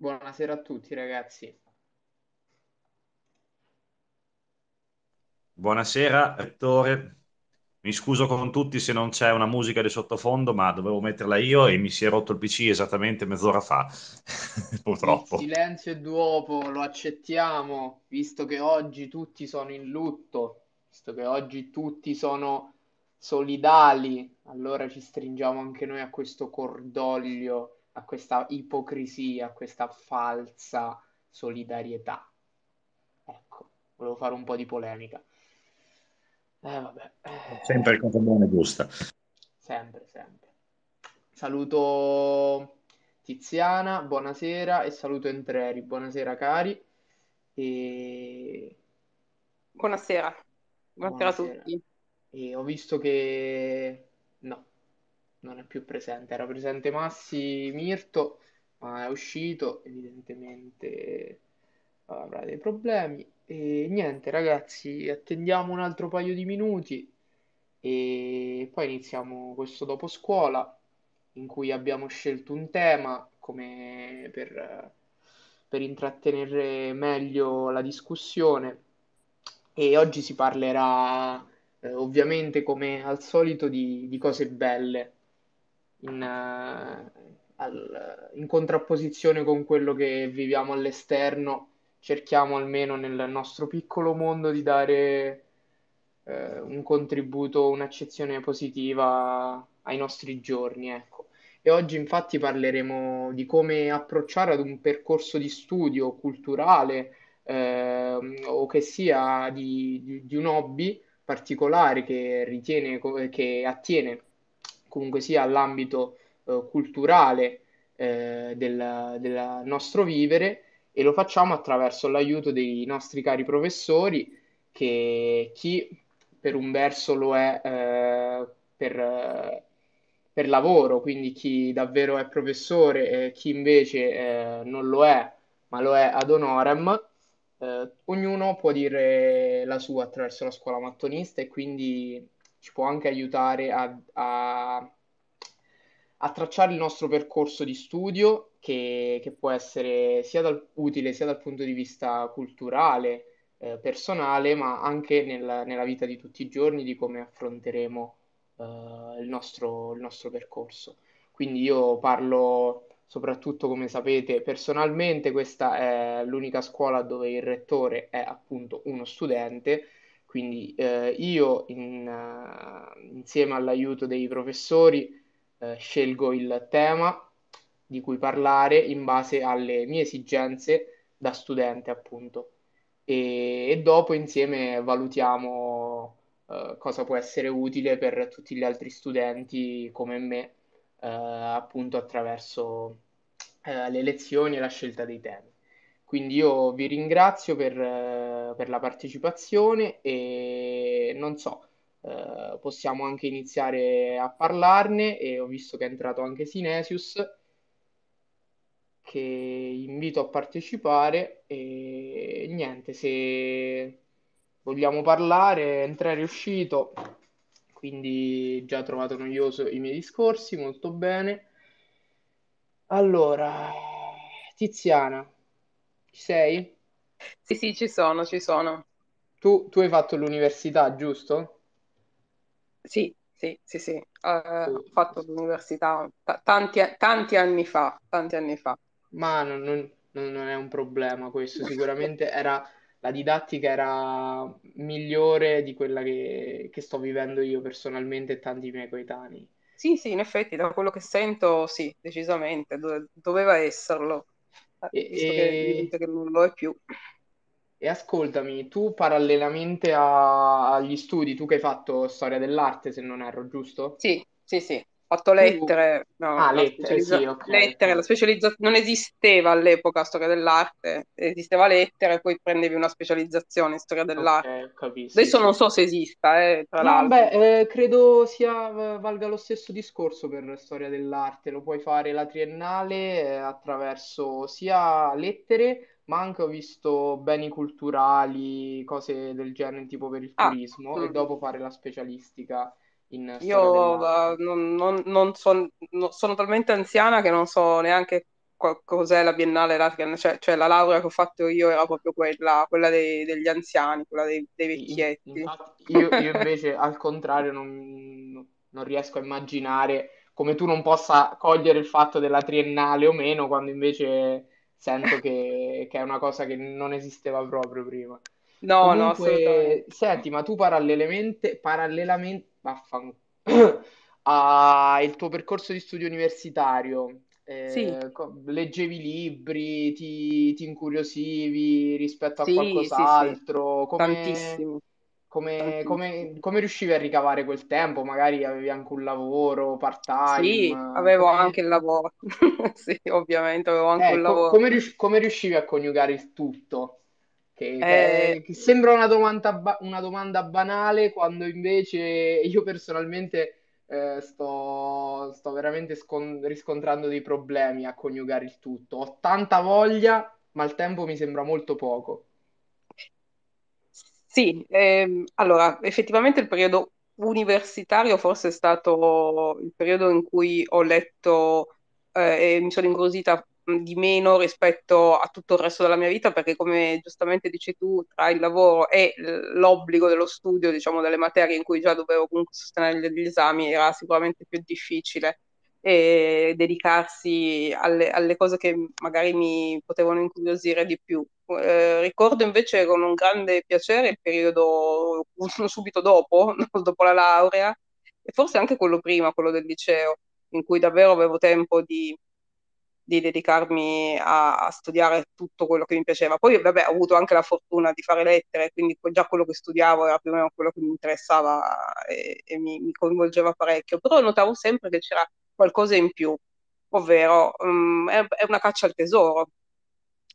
Buonasera a tutti ragazzi. Buonasera, rettore. Mi scuso con tutti se non c'è una musica di sottofondo, ma dovevo metterla io e mi si è rotto il PC esattamente mezz'ora fa, purtroppo. Il silenzio è d'uopo, lo accettiamo, visto che oggi tutti sono in lutto, visto che oggi tutti sono solidali, allora ci stringiamo anche noi a questo cordoglio a questa ipocrisia, a questa falsa solidarietà. Ecco, volevo fare un po' di polemica. Eh, vabbè. Eh. Sempre il cosa buona gusta. Sempre, sempre. Saluto Tiziana, buonasera e saluto Entreri. Buonasera cari. E... Buonasera. Buonasera, buonasera. a tutti. E ho visto che non è più presente. Era presente Massi Mirto, ma è uscito, evidentemente avrà dei problemi. E niente, ragazzi, attendiamo un altro paio di minuti e poi iniziamo questo dopo scuola in cui abbiamo scelto un tema come per, per intrattenere meglio la discussione e oggi si parlerà eh, ovviamente come al solito di, di cose belle in, eh, al, in contrapposizione con quello che viviamo all'esterno, cerchiamo almeno nel nostro piccolo mondo di dare eh, un contributo, un'accezione positiva ai nostri giorni, ecco. E oggi infatti parleremo di come approcciare ad un percorso di studio culturale eh, o che sia di, di, di, un hobby particolare che ritiene che attiene comunque sia all'ambito eh, culturale eh, del, del, nostro vivere e lo facciamo attraverso l'aiuto dei nostri cari professori che chi per un verso lo è eh, per, per, lavoro, quindi chi davvero è professore, chi invece eh, non lo è, ma lo è ad honorem, eh, ognuno può dire la sua attraverso la scuola mattonista e quindi ci può anche aiutare a, a, a tracciare il nostro percorso di studio che, che può essere sia dal, utile sia dal punto di vista culturale, eh, personale, ma anche nel, nella vita di tutti i giorni di come affronteremo eh, il, nostro, il nostro percorso. Quindi io parlo soprattutto come sapete personalmente questa è l'unica scuola dove il rettore è appunto uno studente quindi eh, io, in, uh, insieme all'aiuto dei professori, eh, scelgo il tema di cui parlare in base alle mie esigenze da studente, appunto. E, e dopo insieme valutiamo eh, cosa può essere utile per tutti gli altri studenti come me, eh, appunto attraverso eh, le lezioni e la scelta dei temi. Quindi io vi ringrazio per, eh, per la partecipazione e non so, eh, possiamo anche iniziare a parlarne e ho visto che è entrato anche Sinesius che invito a partecipare e niente, se vogliamo parlare, entrare e uscito, quindi già trovato noioso i miei discorsi, molto bene. Allora, Tiziana, ci sei? Sì, sì, ci sono, ci sono. Tu, tu hai fatto l'università, giusto? Sì, sì, sì, sì. Eh, ho fatto l'università t- tanti, tanti, anni fa, tanti anni fa. Ma non, non, non è un problema questo, sicuramente era, la didattica era migliore di quella che, che sto vivendo io personalmente e tanti miei coetanei. Sì, sì, in effetti, da quello che sento, sì, decisamente, do- doveva esserlo. Eh, eh, e, visto e... che dite che non lo è più. E ascoltami, tu parallelamente a... agli studi, tu che hai fatto storia dell'arte, se non erro, giusto? Sì, sì, sì fatto lettere, no, ah, la lettere, sì, okay. lettere, la specializzazione non esisteva all'epoca storia dell'arte, esisteva lettere, poi prendevi una specializzazione in storia dell'arte. Okay, Adesso non so se esista, eh, tra no, l'altro. Beh, eh, credo sia, valga lo stesso discorso per storia dell'arte, lo puoi fare la triennale eh, attraverso sia lettere ma anche ho visto beni culturali, cose del genere tipo per il ah, turismo, sì. e mm. dopo fare la specialistica in Io della... non, non, non so, sono talmente anziana che non so neanche cos'è la biennale Latgan, cioè, cioè, la laurea che ho fatto io era proprio quella, quella dei, degli anziani, quella dei, dei vecchietti. Infatti, io, io, invece al contrario non, non, riesco a immaginare come tu non possa cogliere il fatto della triennale o meno, quando invece sento che, che è una cosa che non esisteva proprio prima. No, Comunque, no, Senti, ma tu parallelamente, parallelamente vaffan- al tuo percorso di studio universitario, eh, sì. leggevi libri, ti, ti, incuriosivi rispetto a sì, qualcos'altro? Sì, come, Tantissimo. Come, Tantissimo. Come, come, riuscivi a ricavare quel tempo? Magari avevi anche un lavoro part-time? Sì, avevo anche il lavoro. sì, ovviamente avevo anche eh, un lavoro. Rius- come riuscivi a coniugare il tutto? Che, eh... che sembra una domanda, una domanda, banale quando invece io personalmente eh, sto, sto, veramente scon- riscontrando dei problemi a coniugare il tutto. Ho tanta voglia, ma il tempo mi sembra molto poco. Sì, ehm, allora effettivamente il periodo universitario forse è stato il periodo in cui ho letto eh, e mi sono incuriosita di meno rispetto a tutto il resto della mia vita perché come giustamente dici tu tra il lavoro e l'obbligo dello studio diciamo delle materie in cui già dovevo comunque sostenere gli esami era sicuramente più difficile e dedicarsi alle, alle cose che magari mi potevano incuriosire di più eh, ricordo invece con un grande piacere il periodo subito dopo dopo la laurea e forse anche quello prima quello del liceo in cui davvero avevo tempo di di dedicarmi a, a, studiare tutto quello che mi piaceva. Poi vabbè, ho avuto anche la fortuna di fare lettere, quindi già quello che studiavo era più o meno quello che mi interessava e, e mi, mi, coinvolgeva parecchio, però notavo sempre che c'era qualcosa in più, ovvero um, è, è una caccia al tesoro.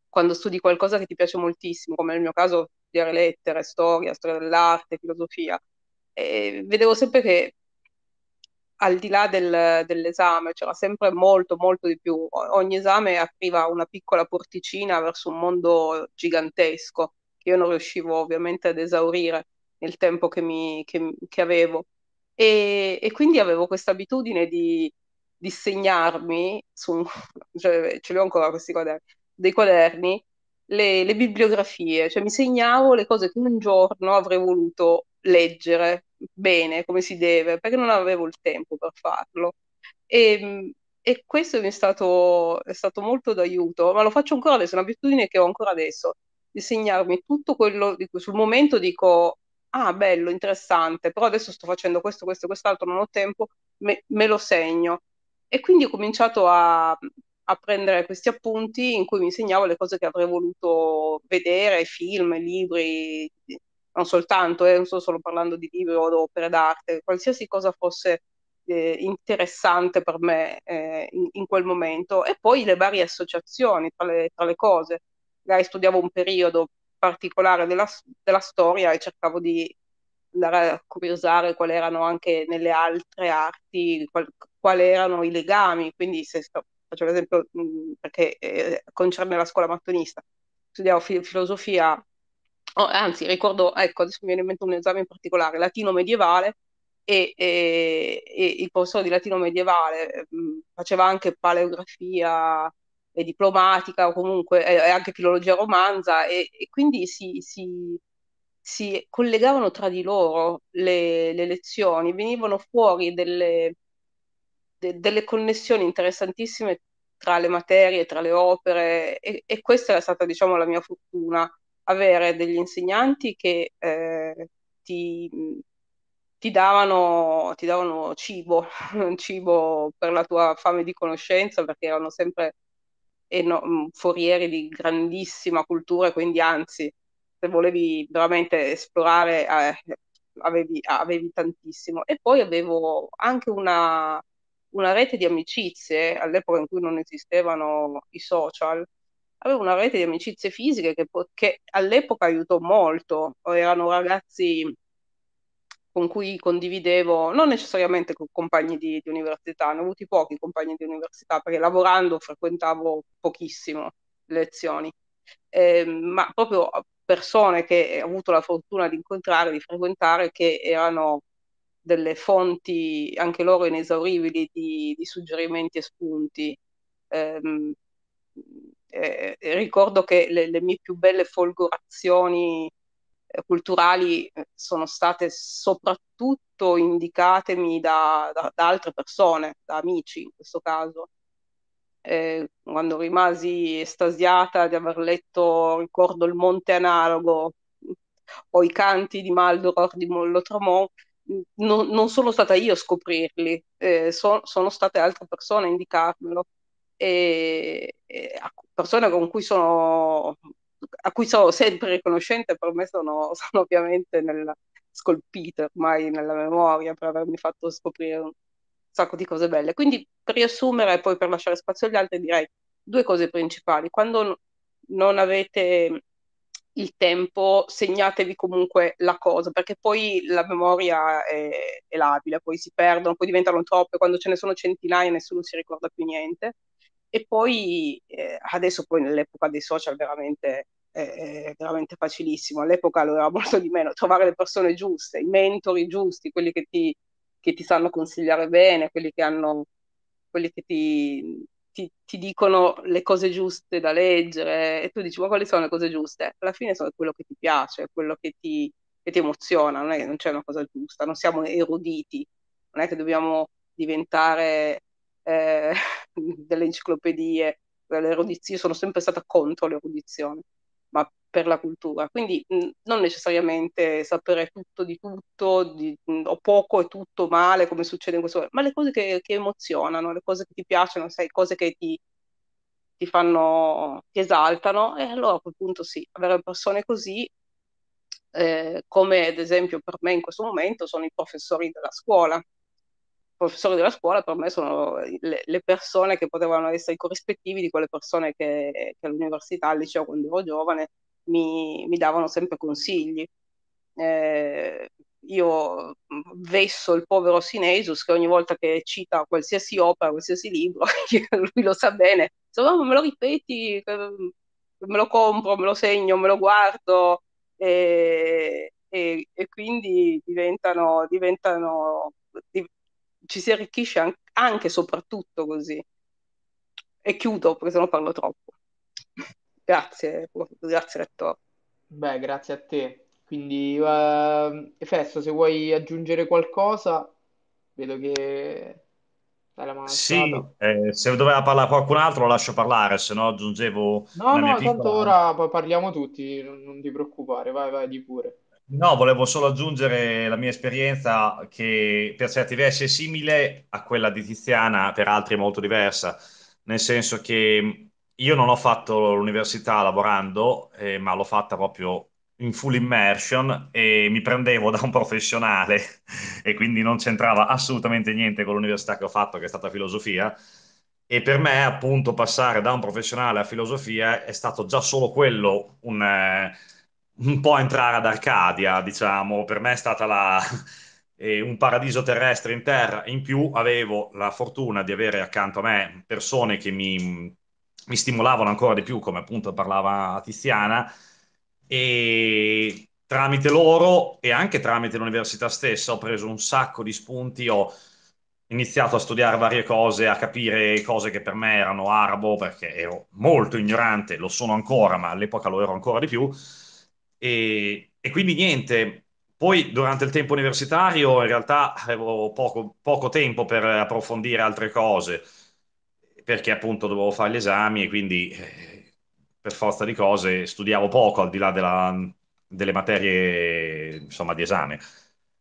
Quando studi qualcosa che ti piace moltissimo, come nel mio caso studiare lettere, storia, storia dell'arte, filosofia, eh, vedevo sempre che al di là del, dell'esame, c'era sempre molto, molto di più. Ogni esame apriva una piccola porticina verso un mondo gigantesco che io non riuscivo ovviamente ad esaurire nel tempo che, mi, che, che avevo. E, e, quindi avevo questa abitudine di, di segnarmi, su, cioè, ce li ho ancora questi quaderni, dei quaderni, le, le bibliografie, cioè mi segnavo le cose che un giorno avrei voluto leggere bene come si deve, perché non avevo il tempo per farlo. E, ehm, e questo mi è stato, è stato molto d'aiuto, ma lo faccio ancora adesso, è un'abitudine che ho ancora adesso, disegnarmi tutto quello di cui sul momento dico, ah bello, interessante, però adesso sto facendo questo, questo, e quest'altro, non ho tempo, me, me lo segno. E quindi ho cominciato a, a, prendere questi appunti in cui mi insegnavo le cose che avrei voluto vedere, film, libri, non soltanto, eh, non sto solo parlando di libri o opere d'arte, qualsiasi cosa fosse eh, interessante per me eh, in, in, quel momento, e poi le varie associazioni tra le, tra le cose. Magari studiavo un periodo particolare della, della storia e cercavo di andare a curiosare quali erano anche nelle altre arti, qual, quali erano i legami, quindi se sto, faccio l'esempio mm, perché eh, concerne la scuola mattonista, studiavo fil- filosofia Oh, anzi, ricordo, ecco, adesso mi viene in mente un esame in particolare, latino medievale, e, e, e il professore di latino medievale mh, mm, faceva anche paleografia e diplomatica o comunque e, anche filologia romanza e, quindi si, si, si, collegavano tra di loro le, le lezioni, venivano fuori delle, de, delle connessioni interessantissime tra le materie, tra le opere e, e questa era stata diciamo la mia fortuna avere degli insegnanti che eh, ti, ti, davano, ti, davano, cibo, cibo per la tua fame di conoscenza, perché erano sempre eno- mm, forieri di grandissima cultura, quindi anzi, se volevi veramente esplorare, eh, avevi, avevi tantissimo. E poi avevo anche una una rete di amicizie, all'epoca in cui non esistevano i social, avevo una rete di amicizie fisiche che, che all'epoca aiutò molto, erano ragazzi con cui condividevo, non necessariamente con compagni di, di, università, ne ho avuti pochi compagni di università perché lavorando frequentavo pochissimo le lezioni, eh, ma proprio eh, persone che eh, ho avuto la fortuna di incontrare, di frequentare, che erano delle fonti anche loro inesauribili di, di suggerimenti e spunti. Eh, eh, ricordo che le, le, mie più belle folgorazioni eh, culturali eh, sono state soprattutto indicatemi da, da, da altre persone, da amici in questo caso. Eh, quando rimasi estasiata di aver letto, ricordo, il Monte Analogo o i canti di Maldoror di Mollotromont, non, non sono stata io a scoprirli, eh, so, sono state altre persone a indicarmelo e, e persone con cui sono, a cui sono sempre riconoscente, per me sono, sono ovviamente nel, scolpite ormai nella memoria per avermi fatto scoprire un sacco di cose belle. Quindi per riassumere e poi per lasciare spazio agli altri direi due cose principali. Quando non avete il tempo, segnatevi comunque la cosa, perché poi la memoria è, è labile, poi si perdono, poi diventano troppe, quando ce ne sono centinaia nessuno si ricorda più niente. E poi eh, adesso poi nell'epoca dei social veramente è veramente facilissimo. All'epoca lo era molto di meno, trovare le persone giuste, i mentori giusti, quelli che ti, che ti sanno consigliare bene, quelli che, hanno, quelli che ti, ti, ti, dicono le cose giuste da leggere e tu dici ma quali sono le cose giuste? Alla fine sono quello che ti piace, quello che ti, che ti emoziona, non è che non c'è una cosa giusta, non siamo eruditi, non è che dobbiamo diventare... Eh, delle enciclopedie, delle erudizioni, sono sempre stata contro l'erudizione, ma per la cultura. Quindi mh, non necessariamente sapere tutto di tutto, di, mh, o poco e tutto male, come succede in questo momento, ma le cose che, che emozionano, le cose che ti piacciono, sai, cose che ti, ti fanno, ti esaltano, e allora a quel punto sì, avere persone così eh, come ad esempio per me in questo momento sono i professori della scuola, professori della scuola per me sono le, le, persone che potevano essere i corrispettivi di quelle persone che, che all'università, al liceo quando ero giovane mi, mi davano sempre consigli. Eh, io vesso il povero Sinesus che ogni volta che cita qualsiasi opera, qualsiasi libro, lui lo sa bene, insomma, oh, me lo ripeti, me lo compro, me lo segno, me lo guardo e, e, e quindi diventano, diventano ci si arricchisce anche e soprattutto così. E chiudo perché sennò parlo troppo. grazie, grazie rettore. Beh, grazie a te. Quindi, uh, Efesto, se vuoi aggiungere qualcosa, vedo che sì, eh, se doveva parlare qualcun altro lo lascio parlare, se no aggiungevo... No, no, tanto piccola... ora parliamo tutti, non, non ti preoccupare, vai, vai, di pure. No, volevo solo aggiungere la mia esperienza che per certi versi è simile a quella di Tiziana, per altri è molto diversa, nel senso che io non ho fatto l'università lavorando, eh, ma l'ho fatta proprio in full immersion e mi prendevo da un professionale e quindi non c'entrava assolutamente niente con l'università che ho fatto, che è stata filosofia. E per me, appunto, passare da un professionale a filosofia è stato già solo quello un... Eh, un po' entrare ad Arcadia, diciamo, per me è stata la, eh, un paradiso terrestre in terra. In più avevo la fortuna di avere accanto a me persone che mi, mi stimolavano ancora di più, come appunto parlava Tiziana, e tramite loro e anche tramite l'università stessa ho preso un sacco di spunti, ho iniziato a studiare varie cose, a capire cose che per me erano arabo, perché ero molto ignorante, lo sono ancora, ma all'epoca lo ero ancora di più e, e quindi niente, poi durante il tempo universitario in realtà avevo poco, poco tempo per approfondire altre cose, perché appunto dovevo fare gli esami e quindi eh, per forza di cose studiavo poco al di là della, delle materie insomma di esame.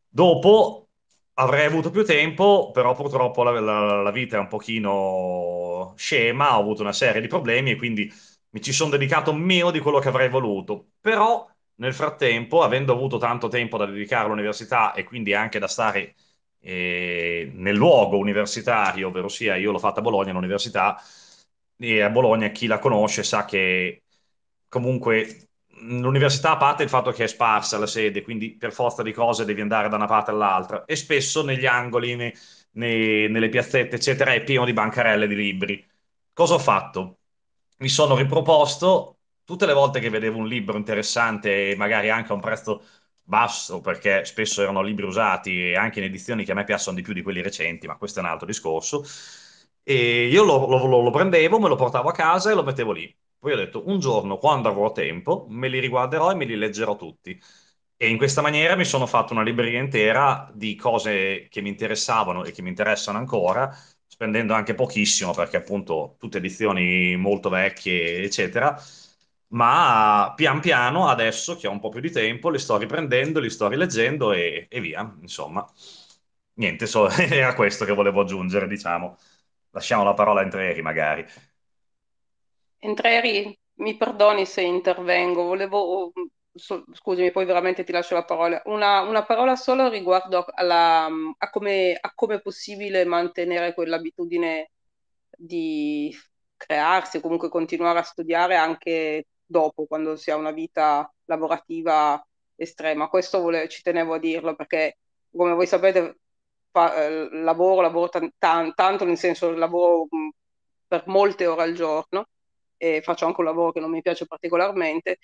Dopo avrei avuto più tempo, però purtroppo la, la, la, vita è un pochino scema, ho avuto una serie di problemi e quindi mi ci sono dedicato meno di quello che avrei voluto. Però nel frattempo, avendo avuto tanto tempo da dedicare all'università e quindi anche da stare eh, nel luogo universitario, ovvero sia io l'ho fatta a Bologna all'università, e a Bologna chi la conosce sa che comunque l'università, a parte il fatto che è sparsa la sede, quindi per forza di cose devi andare da una parte all'altra, e spesso negli angoli, nei, nei, nelle piazzette, eccetera, è pieno di bancarelle di libri. Cosa ho fatto? Mi sono riproposto tutte le volte che vedevo un libro interessante e magari anche a un prezzo basso, perché spesso erano libri usati e anche in edizioni che a me piacciono di più di quelli recenti, ma questo è un altro discorso, e io lo, lo, lo prendevo, me lo portavo a casa e lo mettevo lì. Poi ho detto, un giorno, quando avrò tempo, me li riguarderò e me li leggerò tutti. E in questa maniera mi sono fatto una libreria intera di cose che mi interessavano e che mi interessano ancora, spendendo anche pochissimo, perché appunto tutte edizioni molto vecchie, eccetera ma pian piano adesso che ho un po' più di tempo li sto riprendendo, li sto rileggendo e, e via, insomma. Niente, so- era questo che volevo aggiungere, diciamo. Lasciamo la parola a Entreri, magari. Entreri, mi perdoni se intervengo, volevo, so- scusami, poi veramente ti lascio la parola. Una, una parola solo riguardo alla, a come è possibile mantenere quell'abitudine di crearsi o comunque continuare a studiare anche dopo, quando si ha una vita lavorativa estrema. Questo vole- ci tenevo a dirlo perché, come voi sapete, fa- eh, lavoro, lavoro t- t- tanto, nel senso lavoro per molte ore al giorno e faccio anche un lavoro che non mi piace particolarmente,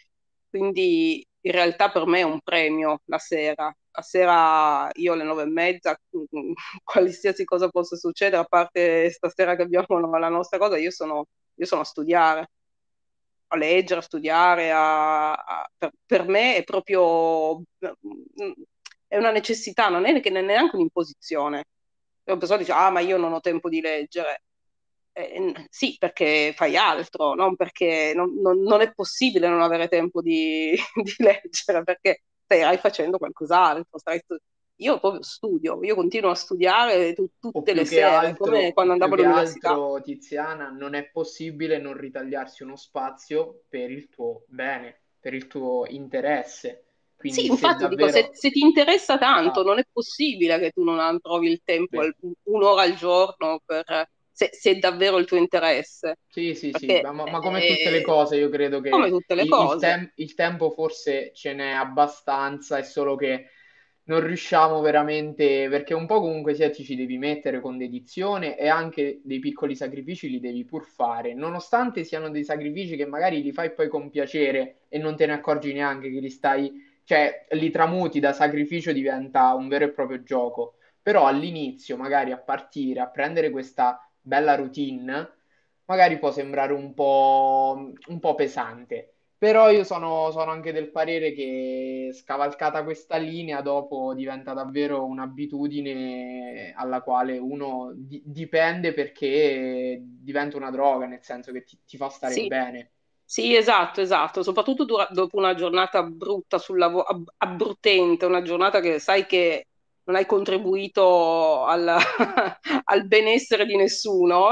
quindi in realtà per me è un premio la sera. La sera io alle nove e mezza, qualsiasi cosa possa succedere, a parte stasera che abbiamo la nostra cosa, io sono, io sono a studiare a leggere, a studiare, a, a, per, per, me è proprio mm, è una necessità, non è che neanche un'imposizione. Una persona dice, ah ma io non ho tempo di leggere. Eh, sì, perché fai altro, non perché non, non, non è possibile non avere tempo di, di leggere, perché stai facendo qualcos'altro, stai io proprio studio, io continuo a studiare tu, tutte le sere, altro, come quando andavo all'università. Altro, Tiziana, non è possibile non ritagliarsi uno spazio per il tuo bene, per il tuo interesse. Quindi sì, infatti, se, davvero... dico, se, se ti interessa tanto, ah. non è possibile che tu non trovi il tempo, Beh. un'ora al giorno, per, se, se, è davvero il tuo interesse. Sì, sì, Perché, sì, ma, ma eh, come eh, tutte le eh, cose, io credo che come tutte le il, cose. Il, tem- il tempo forse ce n'è abbastanza, è solo che non riusciamo veramente, perché un po' comunque sia ti ci devi mettere con dedizione e anche dei piccoli sacrifici li devi pur fare, nonostante siano dei sacrifici che magari li fai poi con piacere e non te ne accorgi neanche che li stai, cioè li tramuti da sacrificio diventa un vero e proprio gioco, però all'inizio magari a partire, a prendere questa bella routine, magari può sembrare un po', un po pesante però io sono, sono, anche del parere che scavalcata questa linea dopo diventa davvero un'abitudine alla quale uno di- dipende perché diventa una droga, nel senso che ti, ti fa stare sì. bene. Sì, esatto, esatto, soprattutto dura- dopo una giornata brutta sul lavoro, ab- abbruttente, una giornata che sai che non hai contribuito al, al benessere di nessuno,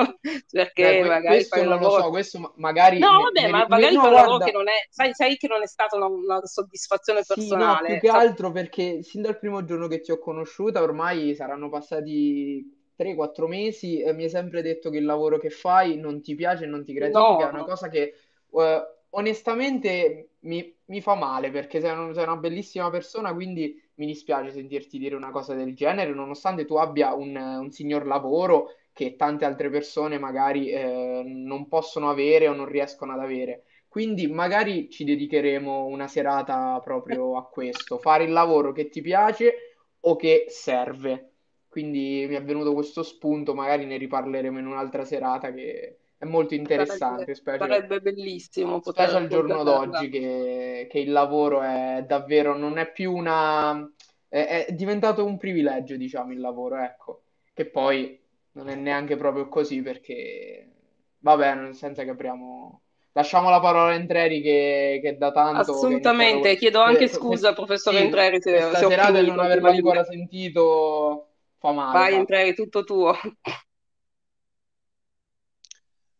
perché eh, magari fai un lavoro... So, questo magari... No, vabbè, ne, ma ne, magari no, guarda... che non è... Sai, sai, che non è stata una, una soddisfazione personale. Sì, no, più che cioè altro perché sin dal primo giorno che ti ho conosciuta, ormai saranno passati 3-4 mesi, eh, mi hai sempre detto che il lavoro che fai non ti piace, non ti gratifica, no. è una cosa che... Eh, onestamente mi, mi, fa male perché sei, un, sei una bellissima persona, quindi mi dispiace sentirti dire una cosa del genere, nonostante tu abbia un, un signor lavoro che tante altre persone magari eh, non possono avere o non riescono ad avere. Quindi magari ci dedicheremo una serata proprio a questo, fare il lavoro che ti piace o che serve. Quindi mi è venuto questo spunto, magari ne riparleremo in un'altra serata che, è molto interessante, sarebbe, specie, sarebbe bellissimo. Specie al giorno d'oggi che, che, il lavoro è davvero, non è più una... È, è diventato un privilegio, diciamo, il lavoro, ecco. Che poi non è neanche proprio così perché... Vabbè, nel senso che apriamo lasciamo la parola a Entreri che, che da tanto assolutamente iniziano... chiedo anche eh, scusa se, professor sì, Entreri se, se ho serata non averla ancora sentito fa male vai Entreri tutto tuo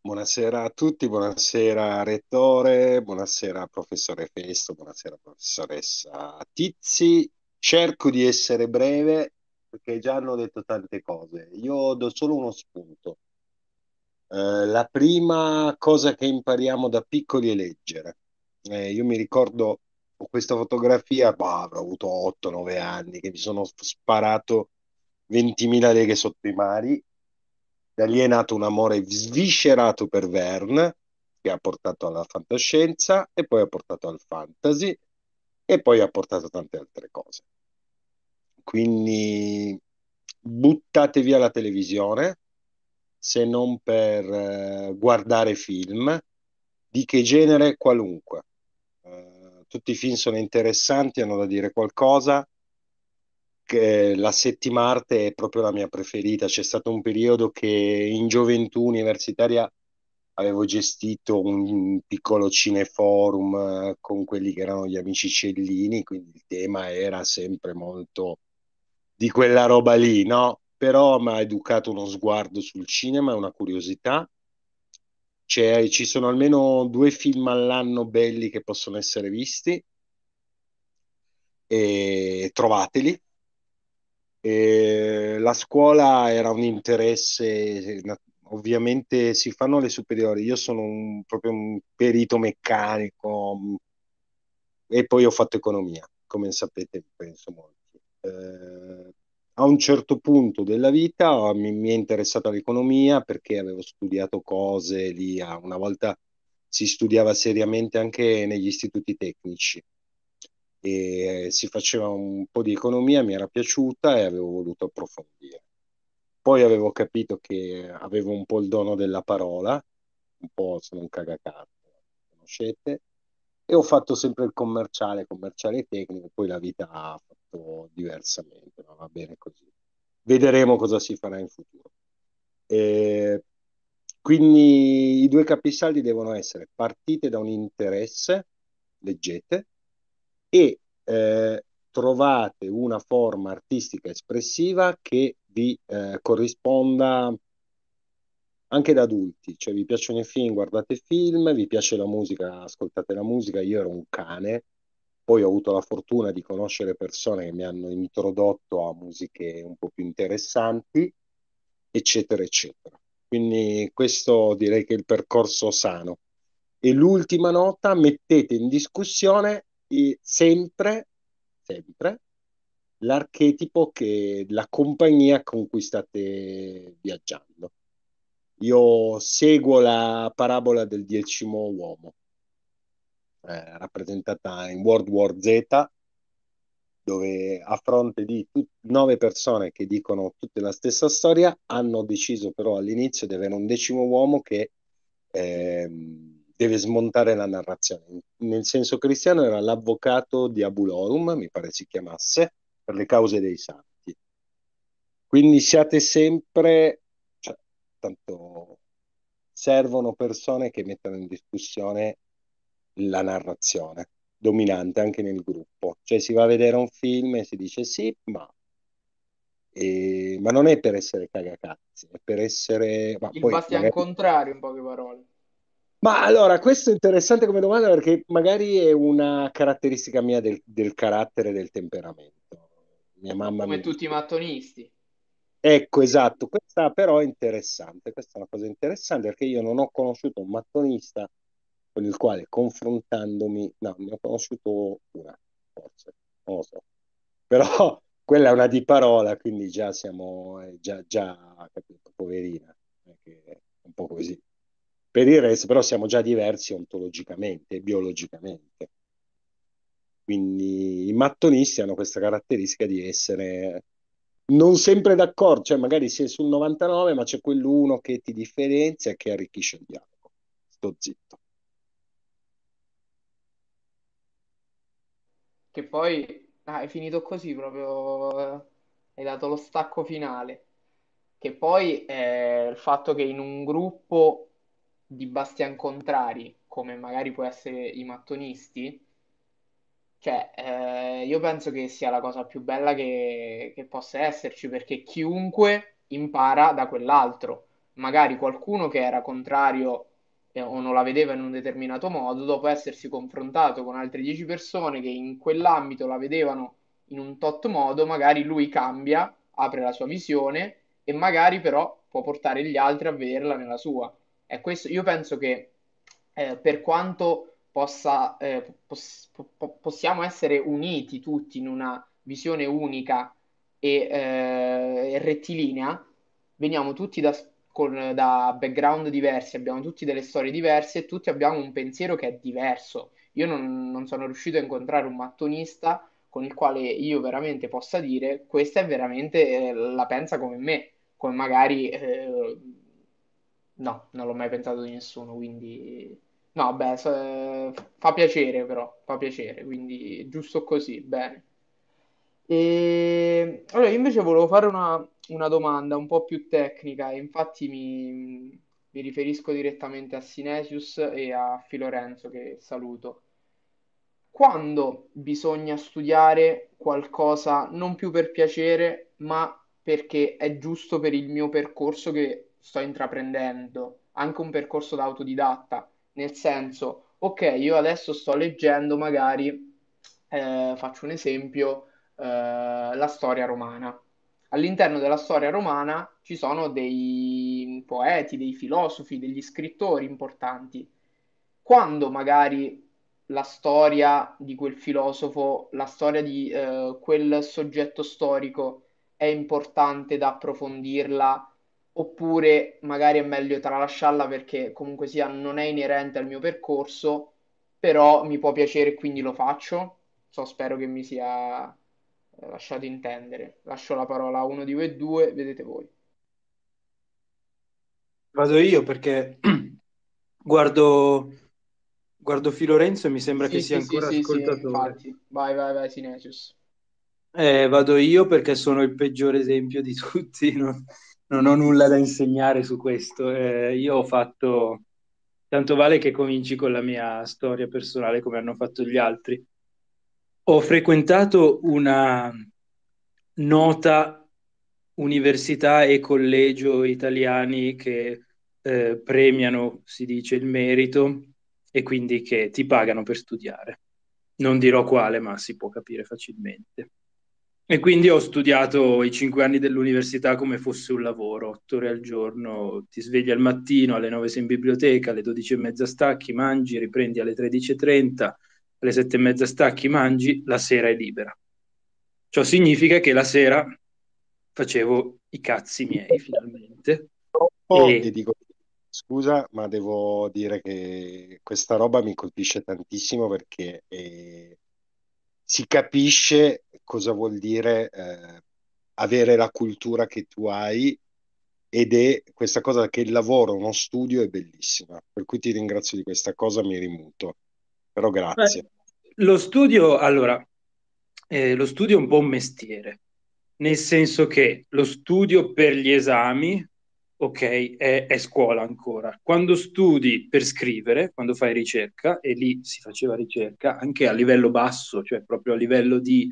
Buonasera a tutti, buonasera Rettore, buonasera Professore Festo, buonasera Professoressa Tizzi. Cerco di essere breve perché già hanno detto tante cose. Io do solo uno spunto. Eh, la prima cosa che impariamo da piccoli è leggere. Eh, io mi ricordo questa fotografia, bah, avrò avuto 8-9 anni, che mi sono sparato 20.000 leghe sotto i mari da lì è nato un amore sviscerato per Verne, che ha portato alla fantascienza e poi ha portato al fantasy e poi ha portato tante altre cose. Quindi buttate via la televisione se non per eh, guardare film di che genere qualunque. Eh, tutti i film sono interessanti, hanno da dire qualcosa, che la settima arte è proprio la mia preferita. C'è stato un periodo che in gioventù universitaria avevo gestito un piccolo cineforum eh, con quelli che erano gli amici Cellini, quindi il tema era sempre molto di quella roba lì, no? Però mi ha educato uno sguardo sul cinema, una curiosità. C'è, ci sono almeno due film all'anno belli che possono essere visti e trovateli e eh, la scuola era un interesse, eh, ovviamente si fanno le superiori, io sono un, proprio un perito meccanico mm, e poi ho fatto economia, come sapete, penso molti. Eh, a un certo punto della vita mi, mi è interessata l'economia perché avevo studiato cose lì, ah, una volta si studiava seriamente anche negli istituti tecnici e si faceva un po' di economia, mi era piaciuta e avevo voluto approfondire. Poi avevo capito che avevo un po' il dono della parola, un po' sono un cagacarte, conoscete, e ho fatto sempre il commerciale, commerciale tecnico, poi la vita ha fatto diversamente, ma va bene così. Vedremo cosa si farà in futuro. E quindi i due capisaldi devono essere partite da un interesse, leggete, e eh, trovate una forma artistica espressiva che vi eh, corrisponda anche da adulti, cioè vi piacciono i film, guardate film, vi piace la musica, ascoltate la musica, io ero un cane, poi ho avuto la fortuna di conoscere persone che mi hanno introdotto a musiche un po' più interessanti, eccetera, eccetera. Quindi questo direi che è il percorso sano. E l'ultima nota, mettete in discussione sempre, sempre l'archetipo che la compagnia con cui state viaggiando. Io seguo la parabola del decimo uomo, eh, rappresentata in World War Z, dove a fronte di tut- nove persone che dicono tutte la stessa storia, hanno deciso però all'inizio di avere un decimo uomo che... Ehm, deve smontare la narrazione. Nel senso cristiano era l'avvocato di Abulorum, mi pare si chiamasse, per le cause dei santi. Quindi siate sempre, cioè, tanto servono persone che mettono in discussione la narrazione dominante anche nel gruppo. Cioè si va a vedere un film e si dice sì, ma, eh, ma non è per essere cagacazzi, è per essere... Ma Il poi, bastian magari... contrario in poche parole. Ma allora, questo è interessante come domanda perché magari è una caratteristica mia del, del carattere, del temperamento. Mia mamma come mia. tutti i mattonisti. Ecco, esatto, questa però è interessante, questa è una cosa interessante perché io non ho conosciuto un mattonista con il quale confrontandomi, no, ne ho conosciuto una, forse, non lo so, però quella è una di parola, quindi già siamo, eh, già, già capito, poverina, è un po' così. Per il resto però siamo già diversi ontologicamente biologicamente. Quindi i mattonisti hanno questa caratteristica di essere non sempre d'accordo, cioè magari si è sul 99, ma c'è quell'uno che ti differenzia e che arricchisce il dialogo. Sto zitto. Che poi ah, è finito così proprio, eh, hai dato lo stacco finale. Che poi è il fatto che in un gruppo di Bastian Contrari, come magari può essere i mattonisti, cioè, eh, io penso che sia la cosa più bella che, che possa esserci, perché chiunque impara da quell'altro. Magari qualcuno che era contrario eh, o non la vedeva in un determinato modo, dopo essersi confrontato con altre dieci persone che in quell'ambito la vedevano in un tot modo, magari lui cambia, apre la sua visione e magari però può portare gli altri a vederla nella sua. È questo, io penso che eh, per quanto possa, eh, poss- po- possiamo essere uniti tutti in una visione unica e eh, rettilinea, veniamo tutti da, con, da background diversi, abbiamo tutti delle storie diverse e tutti abbiamo un pensiero che è diverso. Io non, non sono riuscito a incontrare un mattonista con il quale io veramente possa dire questa è veramente eh, la pensa come me, come magari eh, No, non l'ho mai pensato di nessuno, quindi... No, beh, se... fa piacere però, fa piacere, quindi giusto così, bene. E... Allora, io invece volevo fare una, una domanda un po' più tecnica, e infatti mi, mi riferisco direttamente a Sinesius e a Filorenzo che saluto. Quando bisogna studiare qualcosa non più per piacere, ma perché è giusto per il mio percorso che sto intraprendendo, anche un percorso da autodidatta, nel senso, ok, io adesso sto leggendo magari, eh, faccio un esempio, eh, la storia romana. All'interno della storia romana ci sono dei poeti, dei filosofi, degli scrittori importanti. Quando magari la storia di quel filosofo, la storia di eh, quel soggetto storico è importante da approfondirla oppure magari è meglio tralasciarla perché comunque sia non è inerente al mio percorso, però mi può piacere e quindi lo faccio. So, spero che mi sia eh, lasciato intendere. Lascio la parola a uno di voi e due, vedete voi. Vado io perché guardo, guardo Filorenzo e mi sembra sì, che sia sì, ancora sì, ascoltatore. Sì, vai, vai, vai, Sinesius. Eh, vado io perché sono il peggiore esempio di tutti, no? non ho nulla da insegnare su questo. Eh, io ho fatto, tanto vale che cominci con la mia storia personale come hanno fatto gli altri. Ho frequentato una nota università e collegio italiani che eh, premiano, si dice, il merito e quindi che ti pagano per studiare. Non dirò quale, ma si può capire facilmente. E quindi ho studiato i cinque anni dell'università come fosse un lavoro, otto ore al giorno, ti svegli al mattino, alle nove sei in biblioteca, alle dodici e mezza stacchi, mangi, riprendi alle tredici e trenta, alle sette e mezza stacchi, mangi, la sera è libera. Ciò significa che la sera facevo i cazzi miei finalmente. Oh, e... dico, scusa, ma devo dire che questa roba mi colpisce tantissimo perché... È eh, si capisce cosa vuol dire eh, avere la cultura che tu hai ed è questa cosa che il lavoro, uno studio è bellissima. Per cui ti ringrazio di questa cosa, mi rimuto. Però grazie. Beh, lo studio, allora, eh, lo studio è un po' un mestiere, nel senso che lo studio per gli esami, ok, è, è, scuola ancora. Quando studi per scrivere, quando fai ricerca, e lì si faceva ricerca anche a livello basso, cioè proprio a livello di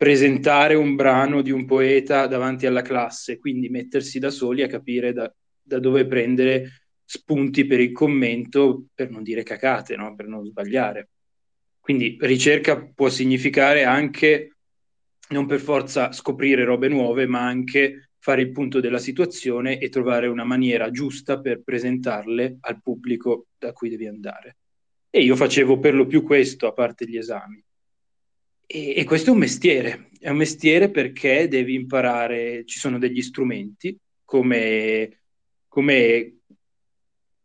presentare un brano di un poeta davanti alla classe, quindi mettersi da soli a capire da, da dove prendere spunti per il commento, per non dire cacate, no? per non sbagliare. Quindi ricerca può significare anche non per forza scoprire robe nuove, ma anche fare il punto della situazione e trovare una maniera giusta per presentarle al pubblico da cui devi andare. E io facevo per lo più questo, a parte gli esami. E, e questo è un mestiere, è un mestiere perché devi imparare, ci sono degli strumenti come, come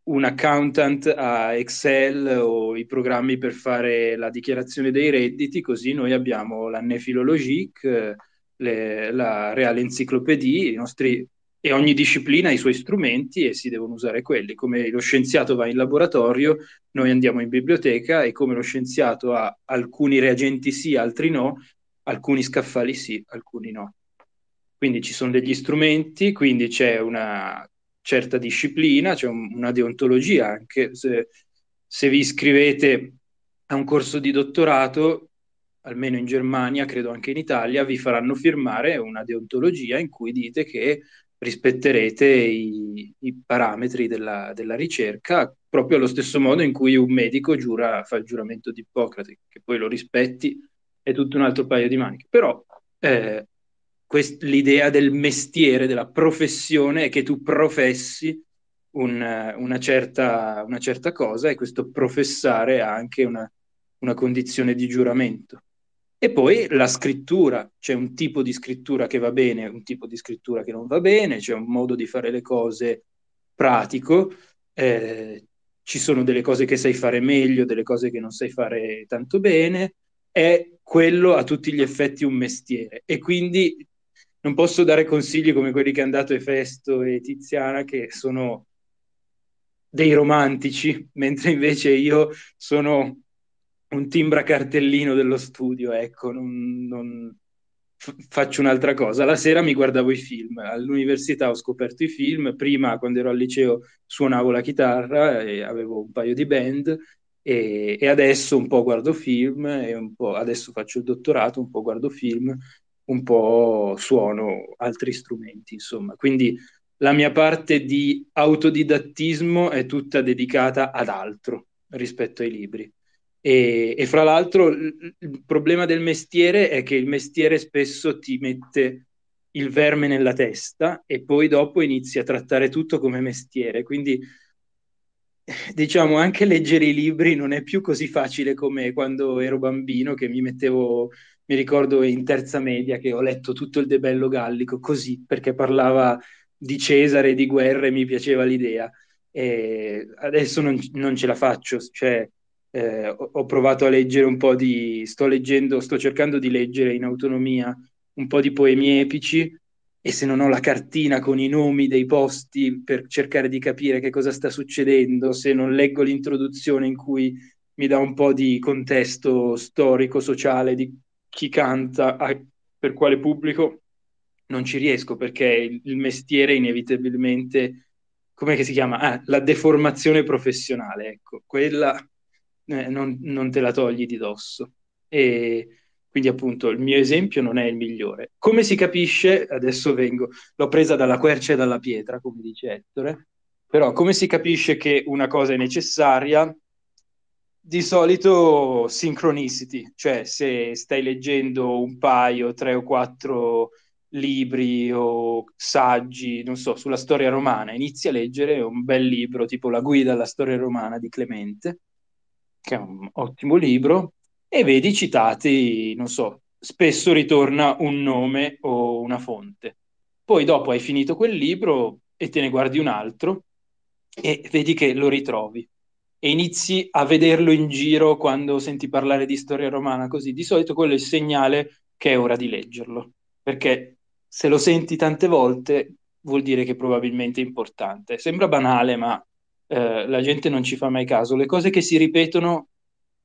un accountant a Excel o i programmi per fare la dichiarazione dei redditi, così noi abbiamo la Nefilologique, eh, le, la Reale Encyclopédie, i nostri e ogni disciplina ha i suoi strumenti e si devono usare quelli. Come lo scienziato va in laboratorio, noi andiamo in biblioteca e come lo scienziato ha alcuni reagenti sì, altri no, alcuni scaffali sì, alcuni no. Quindi ci sono degli strumenti, quindi c'è una certa disciplina, c'è un, una deontologia anche. Se, se vi iscrivete a un corso di dottorato, almeno in Germania, credo anche in Italia, vi faranno firmare una deontologia in cui dite che rispetterete i, i parametri della, della, ricerca, proprio allo stesso modo in cui un medico giura, fa il giuramento di Ippocrate, che poi lo rispetti è tutto un altro paio di maniche. Però eh, quest- l'idea del mestiere, della professione, è che tu professi un, una, certa, una certa cosa e questo professare ha anche una, una condizione di giuramento. E poi la scrittura, c'è un tipo di scrittura che va bene, un tipo di scrittura che non va bene, c'è un modo di fare le cose pratico, eh, ci sono delle cose che sai fare meglio, delle cose che non sai fare tanto bene, è quello a tutti gli effetti un mestiere e quindi non posso dare consigli come quelli che hanno dato Efesto e Tiziana che sono dei romantici, mentre invece io sono un timbra cartellino dello studio, ecco, non, non faccio un'altra cosa. La sera mi guardavo i film, all'università ho scoperto i film, prima quando ero al liceo suonavo la chitarra e avevo un paio di band e, e adesso un po' guardo film e un po' adesso faccio il dottorato, un po' guardo film, un po' suono altri strumenti, insomma. Quindi la mia parte di autodidattismo è tutta dedicata ad altro rispetto ai libri. E, e, fra l'altro il problema del mestiere è che il mestiere spesso ti mette il verme nella testa e poi dopo inizi a trattare tutto come mestiere. Quindi diciamo anche leggere i libri non è più così facile come quando ero bambino che mi mettevo, mi ricordo in terza media che ho letto tutto il De Bello Gallico così perché parlava di Cesare, e di guerra e mi piaceva l'idea. E adesso non, non ce la faccio, cioè eh, ho provato a leggere un po' di... sto leggendo, sto cercando di leggere in autonomia un po' di poemi epici e se non ho la cartina con i nomi dei posti per cercare di capire che cosa sta succedendo, se non leggo l'introduzione in cui mi dà un po' di contesto storico, sociale di chi canta, a, per quale pubblico, non ci riesco perché il mestiere inevitabilmente, come si chiama? Ah, la deformazione professionale, ecco, quella eh, non, non, te la togli di dosso. E quindi appunto il mio esempio non è il migliore. Come si capisce, adesso vengo, l'ho presa dalla quercia e dalla pietra, come dice Ettore, però come si capisce che una cosa è necessaria? Di solito sincronicity, cioè se stai leggendo un paio, tre o quattro libri o saggi, non so, sulla storia romana, inizi a leggere un bel libro tipo La guida alla storia romana di Clemente che è un ottimo libro, e vedi citati, non so, spesso ritorna un nome o una fonte. Poi dopo hai finito quel libro e te ne guardi un altro e vedi che lo ritrovi e inizi a vederlo in giro quando senti parlare di storia romana così, di solito quello è il segnale che è ora di leggerlo, perché se lo senti tante volte vuol dire che probabilmente è importante. Sembra banale, ma eh, la gente non ci fa mai caso. Le cose che si ripetono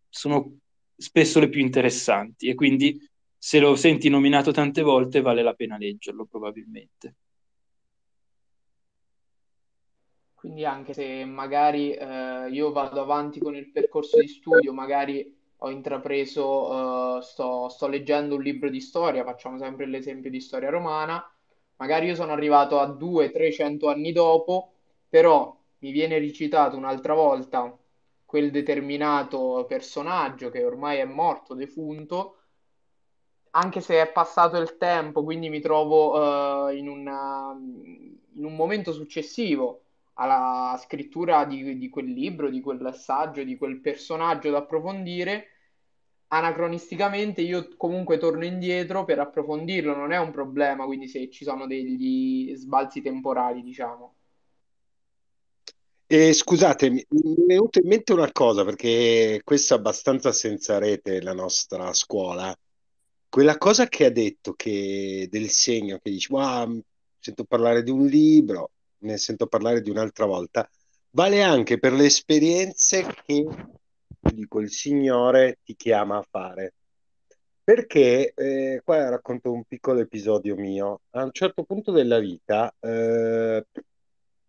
sono spesso le più interessanti e quindi se lo senti nominato tante volte vale la pena leggerlo probabilmente. Quindi anche se magari eh, io vado avanti con il percorso di studio, magari ho intrapreso, eh, sto, sto leggendo un libro di storia, facciamo sempre l'esempio di storia romana, magari io sono arrivato a 200-300 anni dopo, però mi viene recitato un'altra volta quel determinato personaggio che ormai è morto, defunto, anche se è passato il tempo, quindi mi trovo uh, in, una, in, un momento successivo alla scrittura di, di quel libro, di quel saggio, di quel personaggio da approfondire, anacronisticamente io comunque torno indietro per approfondirlo, non è un problema, quindi se ci sono degli sbalzi temporali, diciamo. E scusatemi, mi è venuta in mente una cosa, perché questo è abbastanza senza rete la nostra scuola. Quella cosa che ha detto che, del segno, che dici, wow, sento parlare di un libro, ne sento parlare di un'altra volta, vale anche per le esperienze che, dico, il Signore ti chiama a fare perché eh, qua racconto un piccolo episodio mio. A un certo punto della vita eh,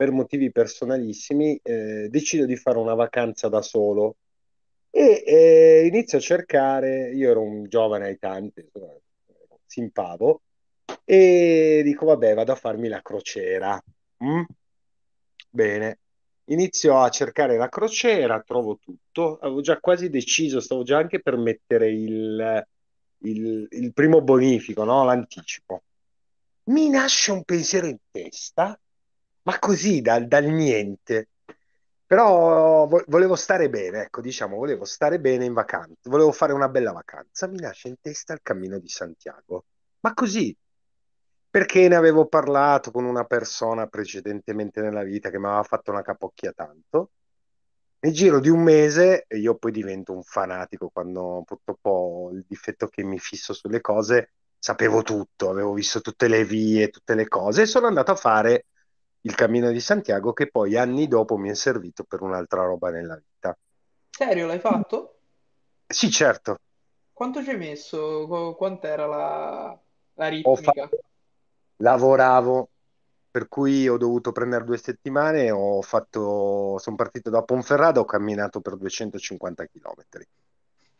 per motivi personalissimi, eh, decido di fare una vacanza da solo e eh, inizio a cercare, io ero un giovane ai tanti, simpavo, e dico vabbè vado a farmi la crociera. Mm? Bene, inizio a cercare la crociera, trovo tutto, avevo già quasi deciso, stavo già anche per mettere il, il, il primo bonifico, no? l'anticipo. Mi nasce un pensiero in testa ma così dal, dal niente. Però vo- volevo stare bene, ecco, diciamo, volevo stare bene in vacanza, volevo fare una bella vacanza. Mi nasce in testa il cammino di Santiago, ma così, perché ne avevo parlato con una persona precedentemente nella vita che mi aveva fatto una capocchia tanto. Nel giro di un mese, e io poi divento un fanatico quando purtroppo ho il difetto che mi fisso sulle cose, sapevo tutto, avevo visto tutte le vie, tutte le cose, e sono andato a fare il Cammino di Santiago che poi anni dopo mi è servito per un'altra roba nella vita. Serio, l'hai fatto? Sì, certo. Quanto ci hai messo? Quant'era la, la ritmica? Fatto... Lavoravo, per cui ho dovuto prendere due settimane, ho fatto... sono partito da Ponferrada, ho camminato per 250 km.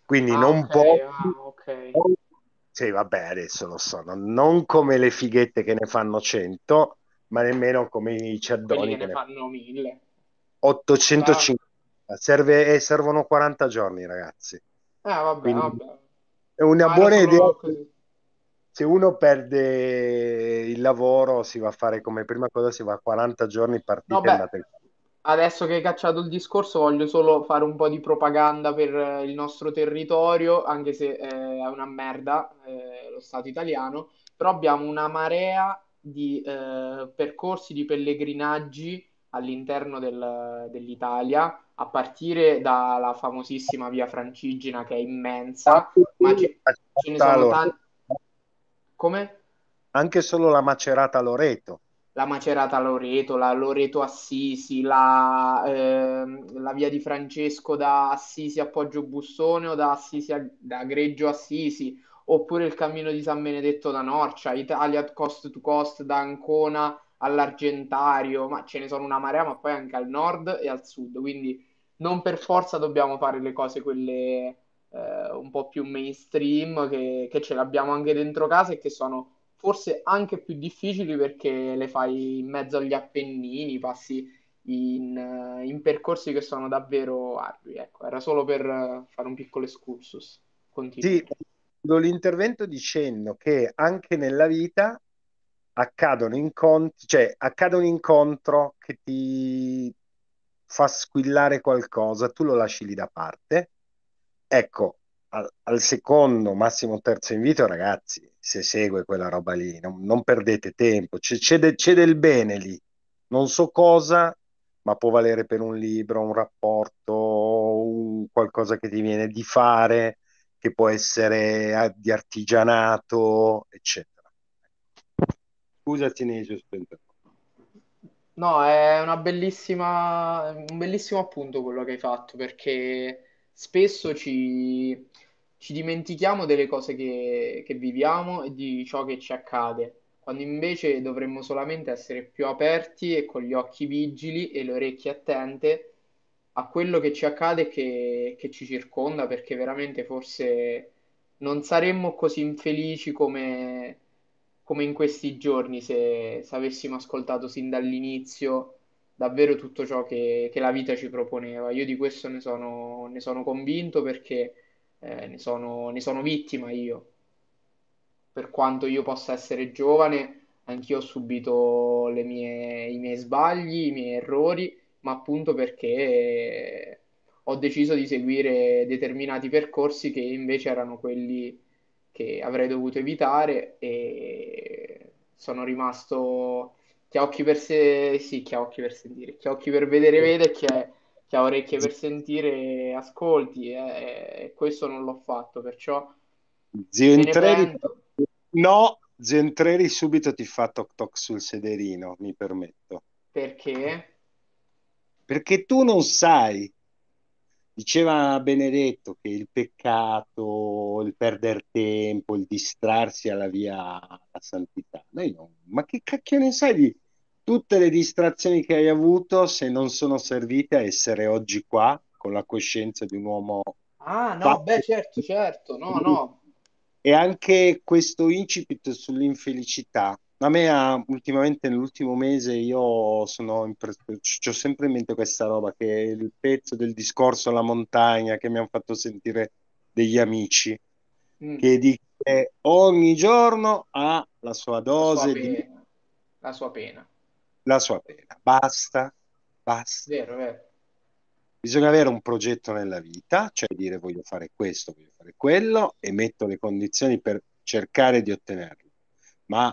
Quindi ah, non okay, posso... Ah, okay. Sì, vabbè, adesso lo so, non come le fighette che ne fanno 100, ma nemmeno come i ciaddoni. Quelli ne fanno mille. 850. Ah. Serve, eh, servono 40 giorni, ragazzi. Ah, vabbè, Quindi vabbè. È una ah, buona idea. Se uno perde il lavoro, si va a fare come prima cosa, si va a 40 giorni partita no, andate... Adesso che hai cacciato il discorso, voglio solo fare un po' di propaganda per eh, il nostro territorio, anche se eh, è una merda eh, lo Stato italiano, però abbiamo una marea di eh, percorsi di pellegrinaggi all'interno del, dell'Italia, a partire dalla famosissima via Francigena che è immensa, ah, ma ce, ce ne sono tanti. Come? Anche solo la Macerata Loreto. La Macerata Loreto, la Loreto Assisi, la, eh, la via di Francesco da Assisi a Poggio Bussone o da Assisi a, da Greggio Assisi oppure il cammino di San Benedetto da Norcia, Italia coast to coast da Ancona all'Argentario, ma ce ne sono una marea, ma poi anche al nord e al sud, quindi non per forza dobbiamo fare le cose quelle eh, un po' più mainstream che, che ce l'abbiamo anche dentro casa e che sono forse anche più difficili perché le fai in mezzo agli Appennini, passi in, eh, in percorsi che sono davvero ardui. Ecco, era solo per eh, fare un piccolo excursus. Continua. Sì, l'intervento dicendo che anche nella vita accadono incontri, cioè accade un incontro che ti fa squillare qualcosa, tu lo lasci lì da parte. Ecco, al, al secondo, massimo terzo invito, ragazzi, se segue quella roba lì, non, non perdete tempo, c'è, c'è, de, c'è del bene lì, non so cosa, ma può valere per un libro, un rapporto, un qualcosa che ti viene di fare che può essere eh, di artigianato, eccetera. Scusati nei sospetti. No, è una bellissima, un bellissimo appunto quello che hai fatto, perché spesso ci, ci dimentichiamo delle cose che, che viviamo e di ciò che ci accade quando invece dovremmo solamente essere più aperti e con gli occhi vigili e le orecchie attente a quello che ci accade e che, che ci circonda, perché veramente forse non saremmo così infelici come, come in questi giorni se, se, avessimo ascoltato sin dall'inizio davvero tutto ciò che, che, la vita ci proponeva. Io di questo ne sono, ne sono convinto perché eh, ne, sono, ne sono vittima io. Per quanto io possa essere giovane, anch'io ho subito mie, i miei sbagli, i miei errori ma appunto perché eh, ho deciso di seguire determinati percorsi che invece erano quelli che avrei dovuto evitare e sono rimasto chi ha occhi per se... sì, chi ha occhi per sentire, chi ha occhi per vedere vede, chi, è... chi ha orecchie per sentire ascolti eh? e questo non l'ho fatto, perciò Zio Intreri, no, Zio Intreri subito ti fa toc toc sul sederino, mi permetto. Perché? perché tu non sai. Diceva Benedetto che il peccato, il perdere tempo, il distrarsi alla via alla santità. Noi no. Ma che cacchio ne sai di tutte le distrazioni che hai avuto se non sono servite a essere oggi qua con la coscienza di un uomo? Ah, no, fatto. beh, certo, certo, no, no. E anche questo incipit sull'infelicità ma a me ah, ultimamente nell'ultimo mese io sono impre- c- ho sempre in mente questa roba che è il pezzo del discorso alla montagna che mi hanno fatto sentire degli amici mm. che dice ogni giorno ha la sua dose la sua pena. di la sua pena. La sua pena. Basta, basta. Vero, vero. Bisogna avere un progetto nella vita, cioè dire voglio fare questo, voglio fare quello e metto le condizioni per cercare di ottenerlo. Ma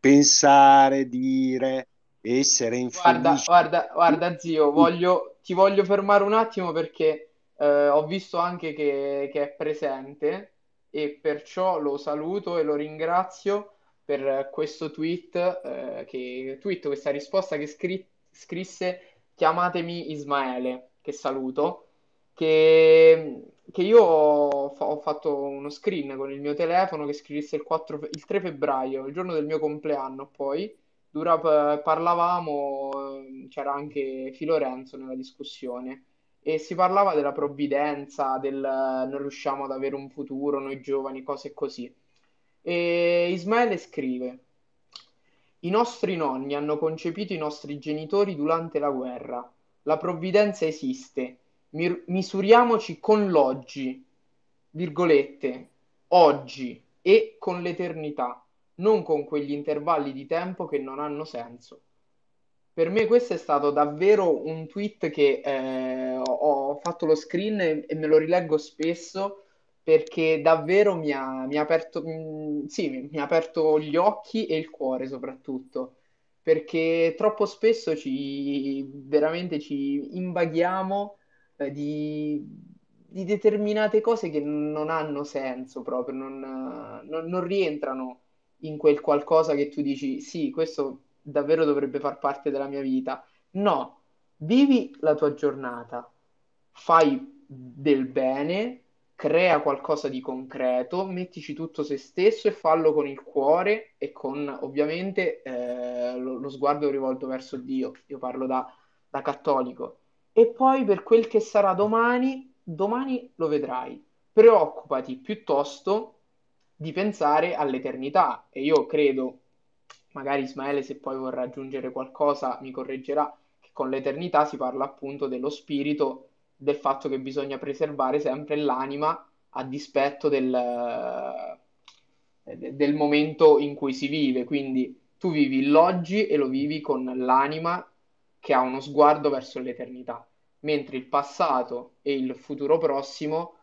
pensare, dire, essere infelice. Guarda, guarda, guarda zio, voglio, ti voglio fermare un attimo perché eh, ho visto anche che, che è presente e perciò lo saluto e lo ringrazio per questo tweet, eh, che, tweet questa risposta che scri- scrisse chiamatemi Ismaele, che saluto, che che io ho, fa- ho, fatto uno screen con il mio telefono che scrivesse il, 4 fe- il 3 febbraio, il giorno del mio compleanno poi, dura, parlavamo, ehm, c'era anche Filorenzo nella discussione, e si parlava della provvidenza, del non riusciamo ad avere un futuro, noi giovani, cose così. E Ismaele scrive, i nostri nonni hanno concepito i nostri genitori durante la guerra, la provvidenza esiste Mir- misuriamoci con l'oggi, virgolette, oggi e con l'eternità, non con quegli intervalli di tempo che non hanno senso. Per me questo è stato davvero un tweet che eh, ho, fatto lo screen e, e, me lo rileggo spesso perché davvero mi ha, mi ha aperto, mh, mm, sì, mi, mi ha aperto gli occhi e il cuore soprattutto perché troppo spesso ci veramente ci imbaghiamo eh, di, di, determinate cose che non hanno senso proprio, non, eh, non, non rientrano in quel qualcosa che tu dici sì, questo davvero dovrebbe far parte della mia vita. No, vivi la tua giornata, fai del bene, crea qualcosa di concreto, mettici tutto se stesso e fallo con il cuore e con ovviamente eh, lo, lo, sguardo rivolto verso Dio. Io parlo da, da cattolico e poi per quel che sarà domani, domani lo vedrai. Preoccupati piuttosto di pensare all'eternità e io credo, magari Ismaele se poi vorrà aggiungere qualcosa mi correggerà, che con l'eternità si parla appunto dello spirito, del fatto che bisogna preservare sempre l'anima a dispetto del, eh, del momento in cui si vive, quindi tu vivi l'oggi e lo vivi con l'anima che ha uno sguardo verso l'eternità, mentre il passato e il futuro prossimo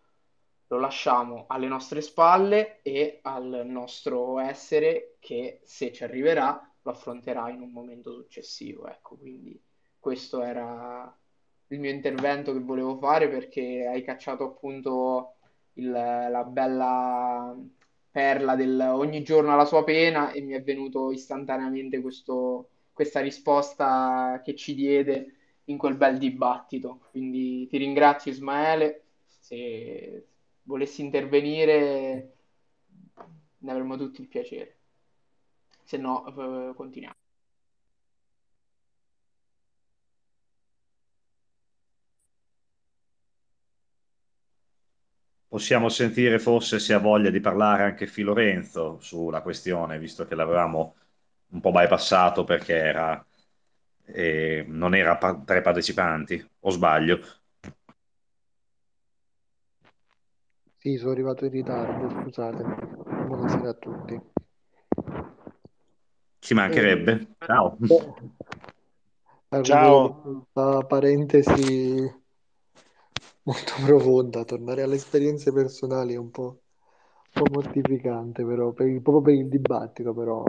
lo lasciamo alle nostre spalle e al nostro essere che se ci arriverà lo affronterà in un momento successivo. Ecco, quindi questo era il mio intervento che volevo fare perché hai cacciato appunto il, la bella perla del ogni giorno la sua pena e mi è venuto istantaneamente questo questa risposta che ci diede in quel bel dibattito. Quindi ti ringrazio Ismaele, se volessi intervenire ne avremmo tutti il piacere, se no eh, continuiamo. Possiamo sentire forse se ha voglia di parlare anche Filorenzo sulla questione, visto che l'avevamo un po' bypassato perché era, eh, non era pa- tra i partecipanti, o sbaglio? Sì, sono arrivato in ritardo, scusate. Buonasera a tutti. Ci mancherebbe. Eh, Ciao. Eh, Ciao. Una parentesi molto profonda, tornare alle esperienze personali è un po', un po mortificante, però, per il, proprio per il dibattito, però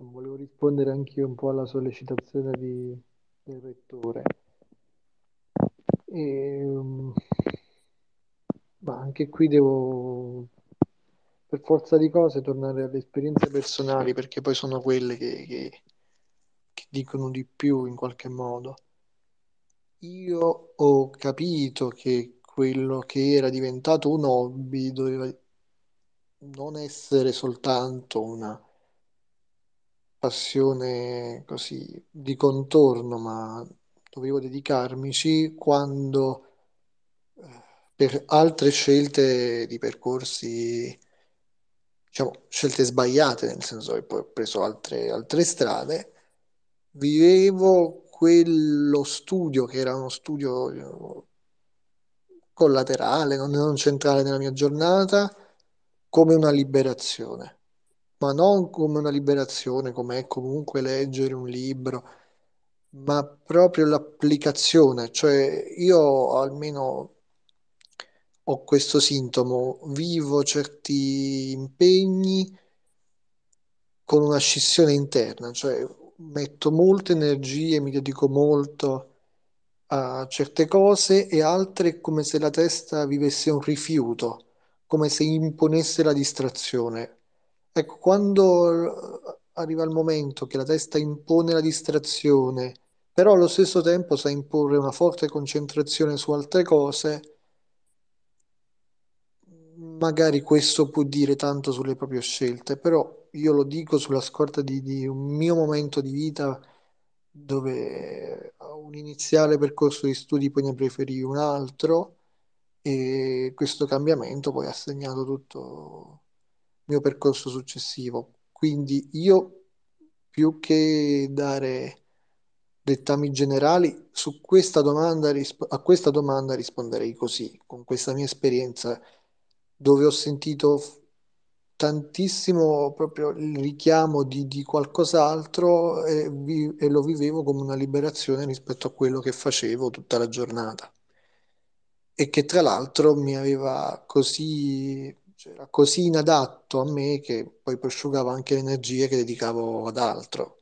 insomma, volevo rispondere anche un po' alla sollecitazione di, del rettore. E, ehm, ma anche qui devo per forza di cose tornare alle esperienze personali perché poi sono quelle che, che, che dicono di più in qualche modo. Io ho capito che quello che era diventato un hobby doveva non essere soltanto una passione così di contorno, ma dovevo dedicarmici quando eh, per altre scelte di percorsi, diciamo, scelte sbagliate, nel senso che poi ho preso altre, altre strade, vivevo quello studio che era uno studio diciamo, collaterale, non, non centrale nella mia giornata, come una liberazione ma non come una liberazione, come è comunque leggere un libro, ma proprio l'applicazione. Cioè io almeno ho questo sintomo, vivo certi impegni con una scissione interna, cioè metto molte energie, mi dedico molto a certe cose e altre come se la testa vivesse un rifiuto, come se imponesse la distrazione. Ecco, quando eh, arriva il momento che la testa impone la distrazione, però allo stesso tempo sa imporre una forte concentrazione su altre cose, magari questo può dire tanto sulle proprie scelte, però io lo dico sulla scorta di, di un mio momento di vita dove ho un iniziale percorso di studi poi ne preferì un altro e questo cambiamento poi ha segnato tutto mio percorso successivo. Quindi io, più che dare dettami generali, su questa domanda, a questa domanda risponderei così, con questa mia esperienza, dove ho sentito tantissimo proprio il richiamo di, di qualcos'altro e, vi, e lo vivevo come una liberazione rispetto a quello che facevo tutta la giornata e che tra l'altro mi aveva così era così inadatto a me che poi prosciugava anche le energie che dedicavo ad altro.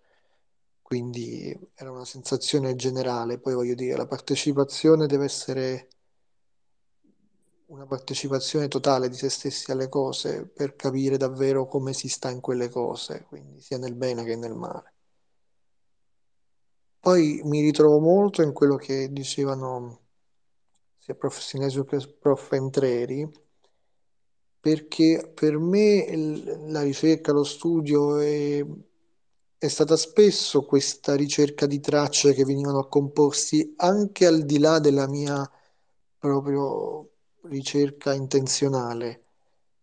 Quindi era una sensazione generale. Poi voglio dire, la partecipazione deve essere una partecipazione totale di se stessi alle cose per capire davvero come si sta in quelle cose, quindi sia nel bene che nel male. Poi mi ritrovo molto in quello che dicevano sia prof. Sinesio che prof. Entreri, perché per me l- la ricerca, lo studio è, è stata spesso questa ricerca di tracce che venivano a comporsi anche al di là della mia proprio ricerca intenzionale.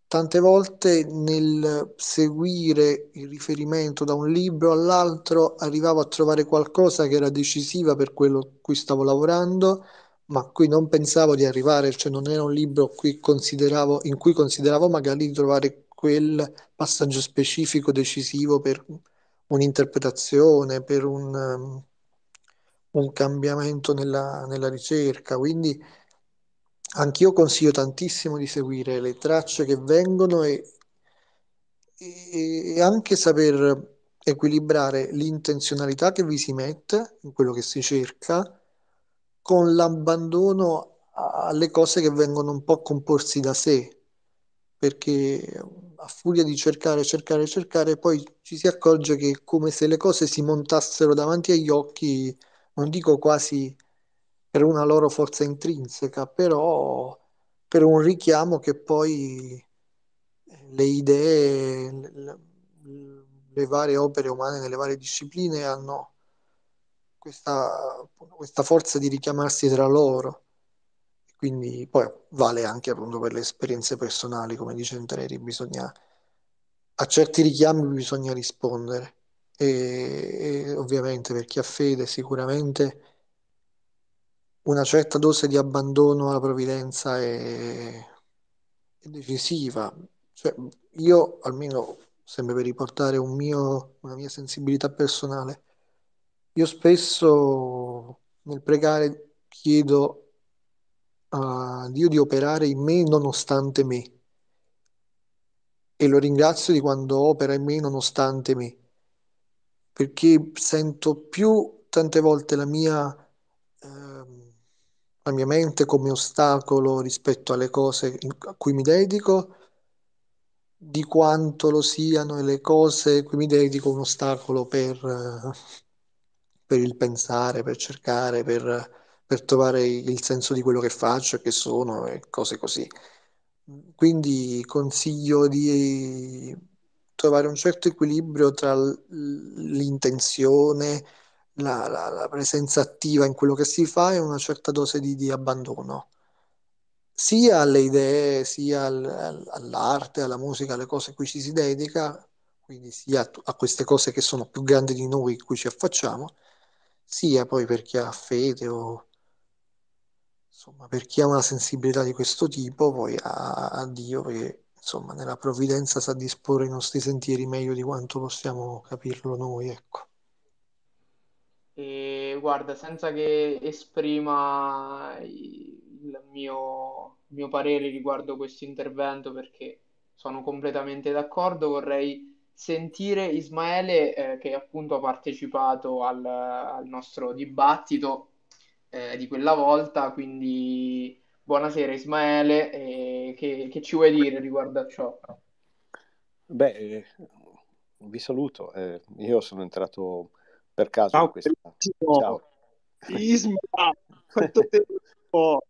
Tante volte nel seguire il riferimento da un libro all'altro arrivavo a trovare qualcosa che era decisiva per quello a cui stavo lavorando ma qui non pensavo di arrivare, cioè non era un libro cui in cui consideravo magari di trovare quel passaggio specifico decisivo per un'interpretazione, per un, um, un cambiamento nella, nella, ricerca. Quindi anch'io consiglio tantissimo di seguire le tracce che vengono e, e, e anche saper equilibrare l'intenzionalità che vi si mette in quello che si cerca con l'abbandono alle cose che vengono un po' comporsi da sé, perché a furia di cercare, cercare, cercare, poi ci si accorge che è come se le cose si montassero davanti agli occhi, non dico quasi per una loro forza intrinseca, però per un richiamo che poi eh, le idee, le varie opere umane nelle varie discipline hanno questa, questa forza di richiamarsi tra loro. Quindi poi vale anche appunto per le esperienze personali, come dice Entreri, bisogna a certi richiami bisogna rispondere. E, e, ovviamente per chi ha fede sicuramente una certa dose di abbandono alla provvidenza è, è decisiva. Cioè, io almeno, sempre per riportare un mio, una mia sensibilità personale, io spesso nel pregare chiedo a Dio di operare in me nonostante me e lo ringrazio di quando opera in me nonostante me perché sento più tante volte la mia, ehm, la mia mente come ostacolo rispetto alle cose a cui mi dedico di quanto lo siano e le cose a cui mi dedico un ostacolo per... Eh, per il pensare, per cercare, per, per trovare il senso di quello che faccio e che sono e cose così. Quindi consiglio di trovare un certo equilibrio tra l'intenzione, la, la, la presenza attiva in quello che si fa e una certa dose di, di abbandono, sia alle idee, sia al, all'arte, alla musica, alle cose a cui ci si dedica, quindi sia a queste cose che sono più grandi di noi, cui ci affacciamo, sia poi per chi ha fede o insomma, per chi ha una sensibilità di questo tipo, poi a, a Dio che insomma, nella provvidenza sa disporre i nostri sentieri meglio di quanto possiamo capirlo noi, ecco. E guarda, senza che esprima il mio, il mio parere riguardo questo intervento, perché sono completamente d'accordo, vorrei sentire Ismaele eh, che appunto ha partecipato al, al nostro dibattito eh, di quella volta, quindi buonasera Ismaele, eh, che, che, ci vuoi dire riguardo a ciò? Beh, eh, vi saluto, eh, io sono entrato per caso Ciao, in questa... Bellissimo. Ciao. Isma, quanto tempo!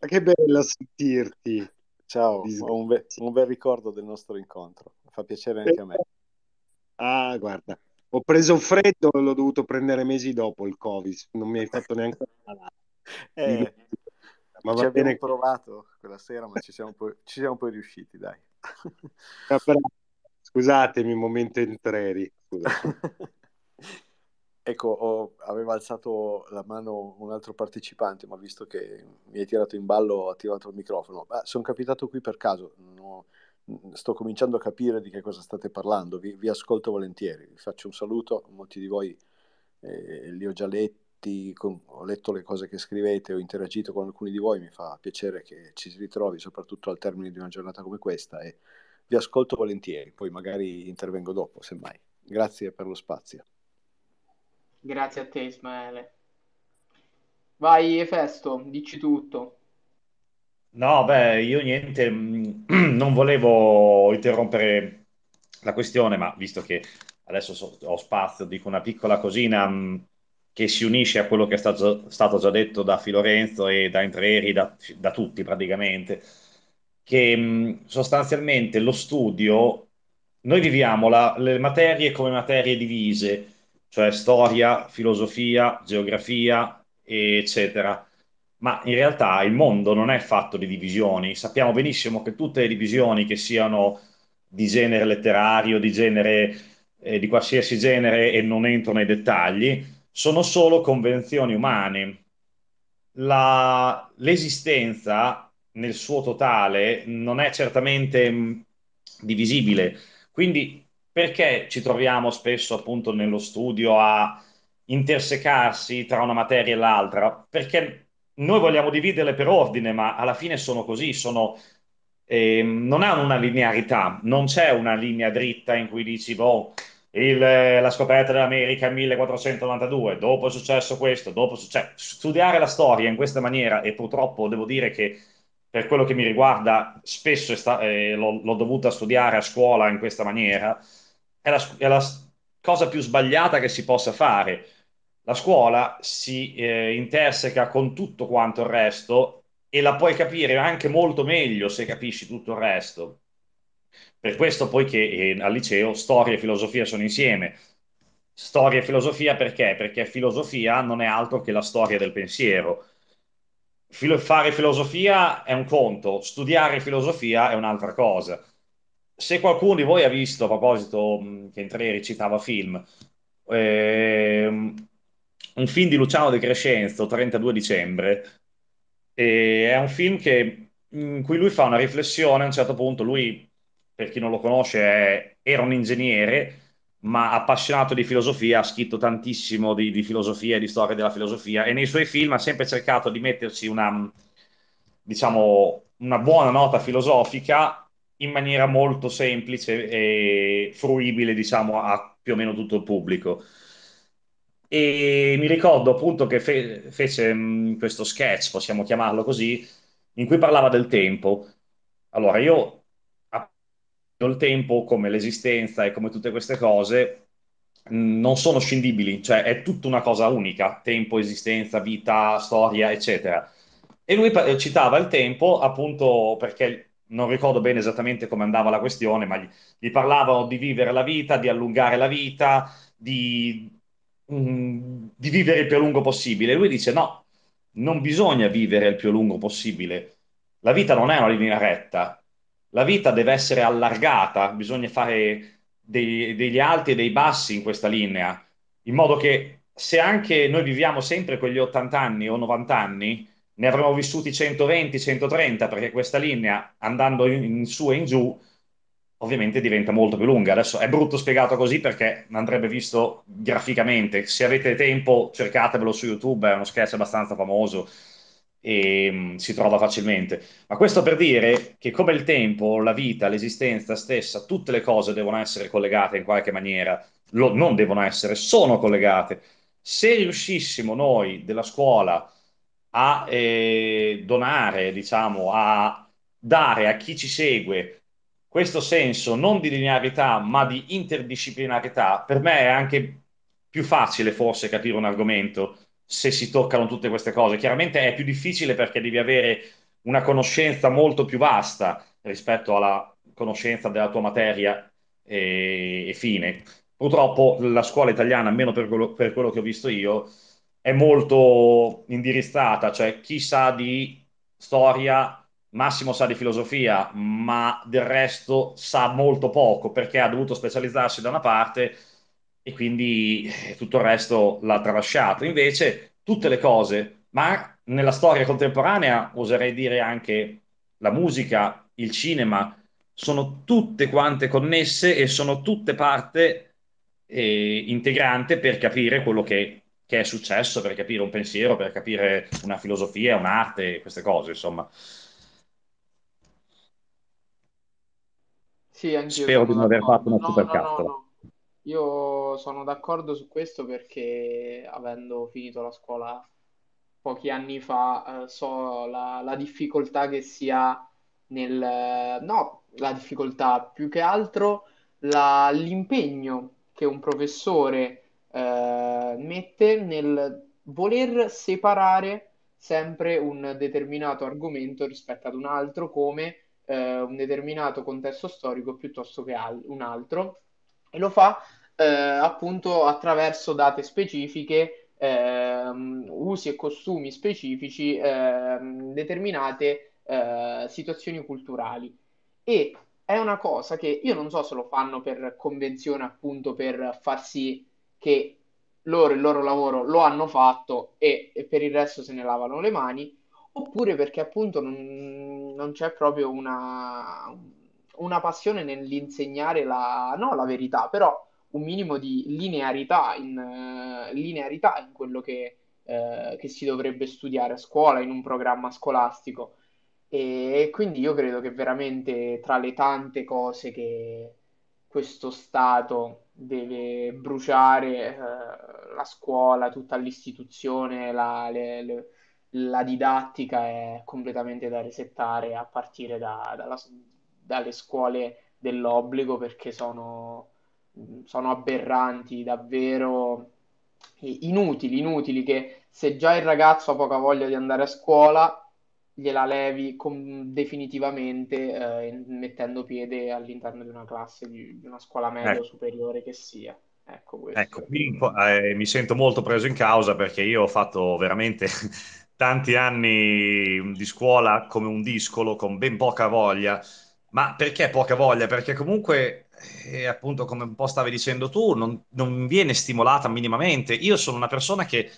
Ma che bello sentirti! Ciao, ho un, be- un bel ricordo del nostro incontro fa piacere anche a me. Ah, guarda, ho preso freddo, e l'ho dovuto prendere mesi dopo il Covid, non mi hai fatto neanche parlare. eh, ma va ci abbiamo provato quella sera, ma ci siamo poi, ci siamo poi riusciti, dai. Ah, scusatemi, momento entreri. ecco, ho, aveva alzato la mano un altro partecipante, ma visto che mi hai tirato in ballo, ho attivato il microfono. Ah, sono capitato qui per caso, non ho sto cominciando a capire di che cosa state parlando, vi, vi ascolto volentieri, vi faccio un saluto, molti di voi eh, li ho già letti, con, ho letto le cose che scrivete, ho interagito con alcuni di voi, mi fa piacere che ci si ritrovi soprattutto al termine di una giornata come questa e vi ascolto volentieri, poi magari intervengo dopo semmai. Grazie per lo spazio. Grazie a te Ismaele. Vai Efesto, dici tutto. No, beh, io niente, mm, non volevo interrompere la questione, ma visto che adesso so, ho spazio, dico una piccola cosina mh, mm, che si unisce a quello che è stato, stato, già detto da Filorenzo e da Entreri, da, da tutti praticamente, che mh, mm, sostanzialmente lo studio, noi viviamo la, le materie come materie divise, cioè storia, filosofia, geografia, eccetera ma in realtà il mondo non è fatto di divisioni. Sappiamo benissimo che tutte le divisioni, che siano di genere letterario, di genere eh, di qualsiasi genere e non entro nei dettagli, sono solo convenzioni umane. La, l'esistenza nel suo totale non è certamente mh, mm, divisibile. Quindi perché ci troviamo spesso appunto nello studio a intersecarsi tra una materia e l'altra? Perché noi vogliamo dividerle per ordine, ma alla fine sono così, sono, eh, non hanno una linearità, non c'è una linea dritta in cui dici, boh, il, la scoperta dell'America nel 1492, dopo è successo questo, dopo cioè, studiare la storia in questa maniera e purtroppo devo dire che per quello che mi riguarda spesso sta, eh, l'ho, l'ho, dovuta studiare a scuola in questa maniera, è la, è la cosa più sbagliata che si possa fare la scuola si eh, interseca con tutto quanto il resto e la puoi capire anche molto meglio se capisci tutto il resto. Per questo poi che eh, al liceo storia e filosofia sono insieme. Storia e filosofia perché? Perché filosofia non è altro che la storia del pensiero. Filo- fare filosofia è un conto, studiare filosofia è un'altra cosa. Se qualcuno di voi ha visto, a proposito che in tre citava film, ehm, un film di Luciano De Crescenzo, 32 dicembre, e è un film che, in cui lui fa una riflessione a un certo punto, lui, per chi non lo conosce, è, era un ingegnere, ma appassionato di filosofia, ha scritto tantissimo di, di filosofia e di storia della filosofia, e nei suoi film ha sempre cercato di metterci una, diciamo, una buona nota filosofica in maniera molto semplice e fruibile, diciamo, a più o meno tutto il pubblico e mi ricordo appunto che fe- fece mh, mm, questo sketch, possiamo chiamarlo così, in cui parlava del tempo. Allora, io appunto il tempo come l'esistenza e come tutte queste cose non sono scindibili, cioè è tutta una cosa unica, tempo, esistenza, vita, storia, eccetera. E lui citava il tempo appunto perché non ricordo bene esattamente come andava la questione, ma gli, gli parlavano di vivere la vita, di allungare la vita, di Mm, di vivere il più a lungo possibile. Lui dice no, non bisogna vivere il più a lungo possibile. La vita non è una linea retta, la vita deve essere allargata, bisogna fare dei, degli alti e dei bassi in questa linea, in modo che se anche noi viviamo sempre quegli 80 anni o 90 anni, ne avremo vissuti 120, 130, perché questa linea andando in, in su e in giù ovviamente diventa molto più lunga. Adesso è brutto spiegato così perché andrebbe visto graficamente. Se avete tempo, cercatevelo su YouTube, è uno sketch abbastanza famoso e um, si trova facilmente. Ma questo per dire che come il tempo, la vita, l'esistenza stessa, tutte le cose devono essere collegate in qualche maniera, Lo, non devono essere, sono collegate. Se riuscissimo noi della scuola a eh, donare, diciamo, a dare a chi ci segue questo senso non di linearità ma di interdisciplinarità per me è anche più facile forse capire un argomento se si toccano tutte queste cose. Chiaramente è più difficile perché devi avere una conoscenza molto più vasta rispetto alla conoscenza della tua materia e, e fine. Purtroppo la scuola italiana, almeno per quello, per quello che ho visto io, è molto indirizzata, cioè chi sa di storia Massimo sa di filosofia, ma del resto sa molto poco perché ha dovuto specializzarsi da una parte e quindi eh, tutto il resto l'ha tralasciato. Invece, tutte le cose, ma nella storia contemporanea, oserei dire anche la musica, il cinema, sono tutte quante connesse e sono tutte parte eh, integrante per capire quello che, che è successo, per capire un pensiero, per capire una filosofia, un'arte, queste cose, insomma. Sì, anch'io Spero di non aver fatto una no, super cazzola. No, no, Io sono d'accordo su questo perché avendo finito la scuola pochi anni fa eh, so la, la, difficoltà che si ha nel... no, la difficoltà più che altro la, l'impegno che un professore eh, mette nel voler separare sempre un determinato argomento rispetto ad un altro come eh, un determinato contesto storico piuttosto che al- un altro e lo fa eh, appunto attraverso date specifiche, ehm, usi e costumi specifici, ehm, determinate eh, situazioni culturali. E è una cosa che io non so se lo fanno per convenzione, appunto per far sì che loro il loro lavoro lo hanno fatto e, e per il resto se ne lavano le mani, oppure perché appunto non, non c'è proprio una, una passione nell'insegnare la, no, la verità, però un minimo di linearità in, uh, linearità in quello che, uh, che, si dovrebbe studiare a scuola, in un programma scolastico. E quindi io credo che veramente tra le tante cose che questo Stato deve bruciare, uh, la scuola, tutta l'istituzione, la, le, le la didattica è completamente da resettare a partire da, dalla, dalle scuole dell'obbligo perché sono, sono aberranti, davvero inutili, inutili che se già il ragazzo ha poca voglia di andare a scuola gliela levi com- definitivamente eh, mettendo piede all'interno di una classe, di, una scuola media eh. o ecco. superiore che sia. Ecco, ecco mi, eh, mi, sento molto preso in causa perché io ho fatto veramente tanti anni di scuola come un discolo, con ben poca voglia. Ma perché poca voglia? Perché comunque, eh, appunto, come un po' stavi dicendo tu, non, non viene stimolata minimamente. Io sono una persona che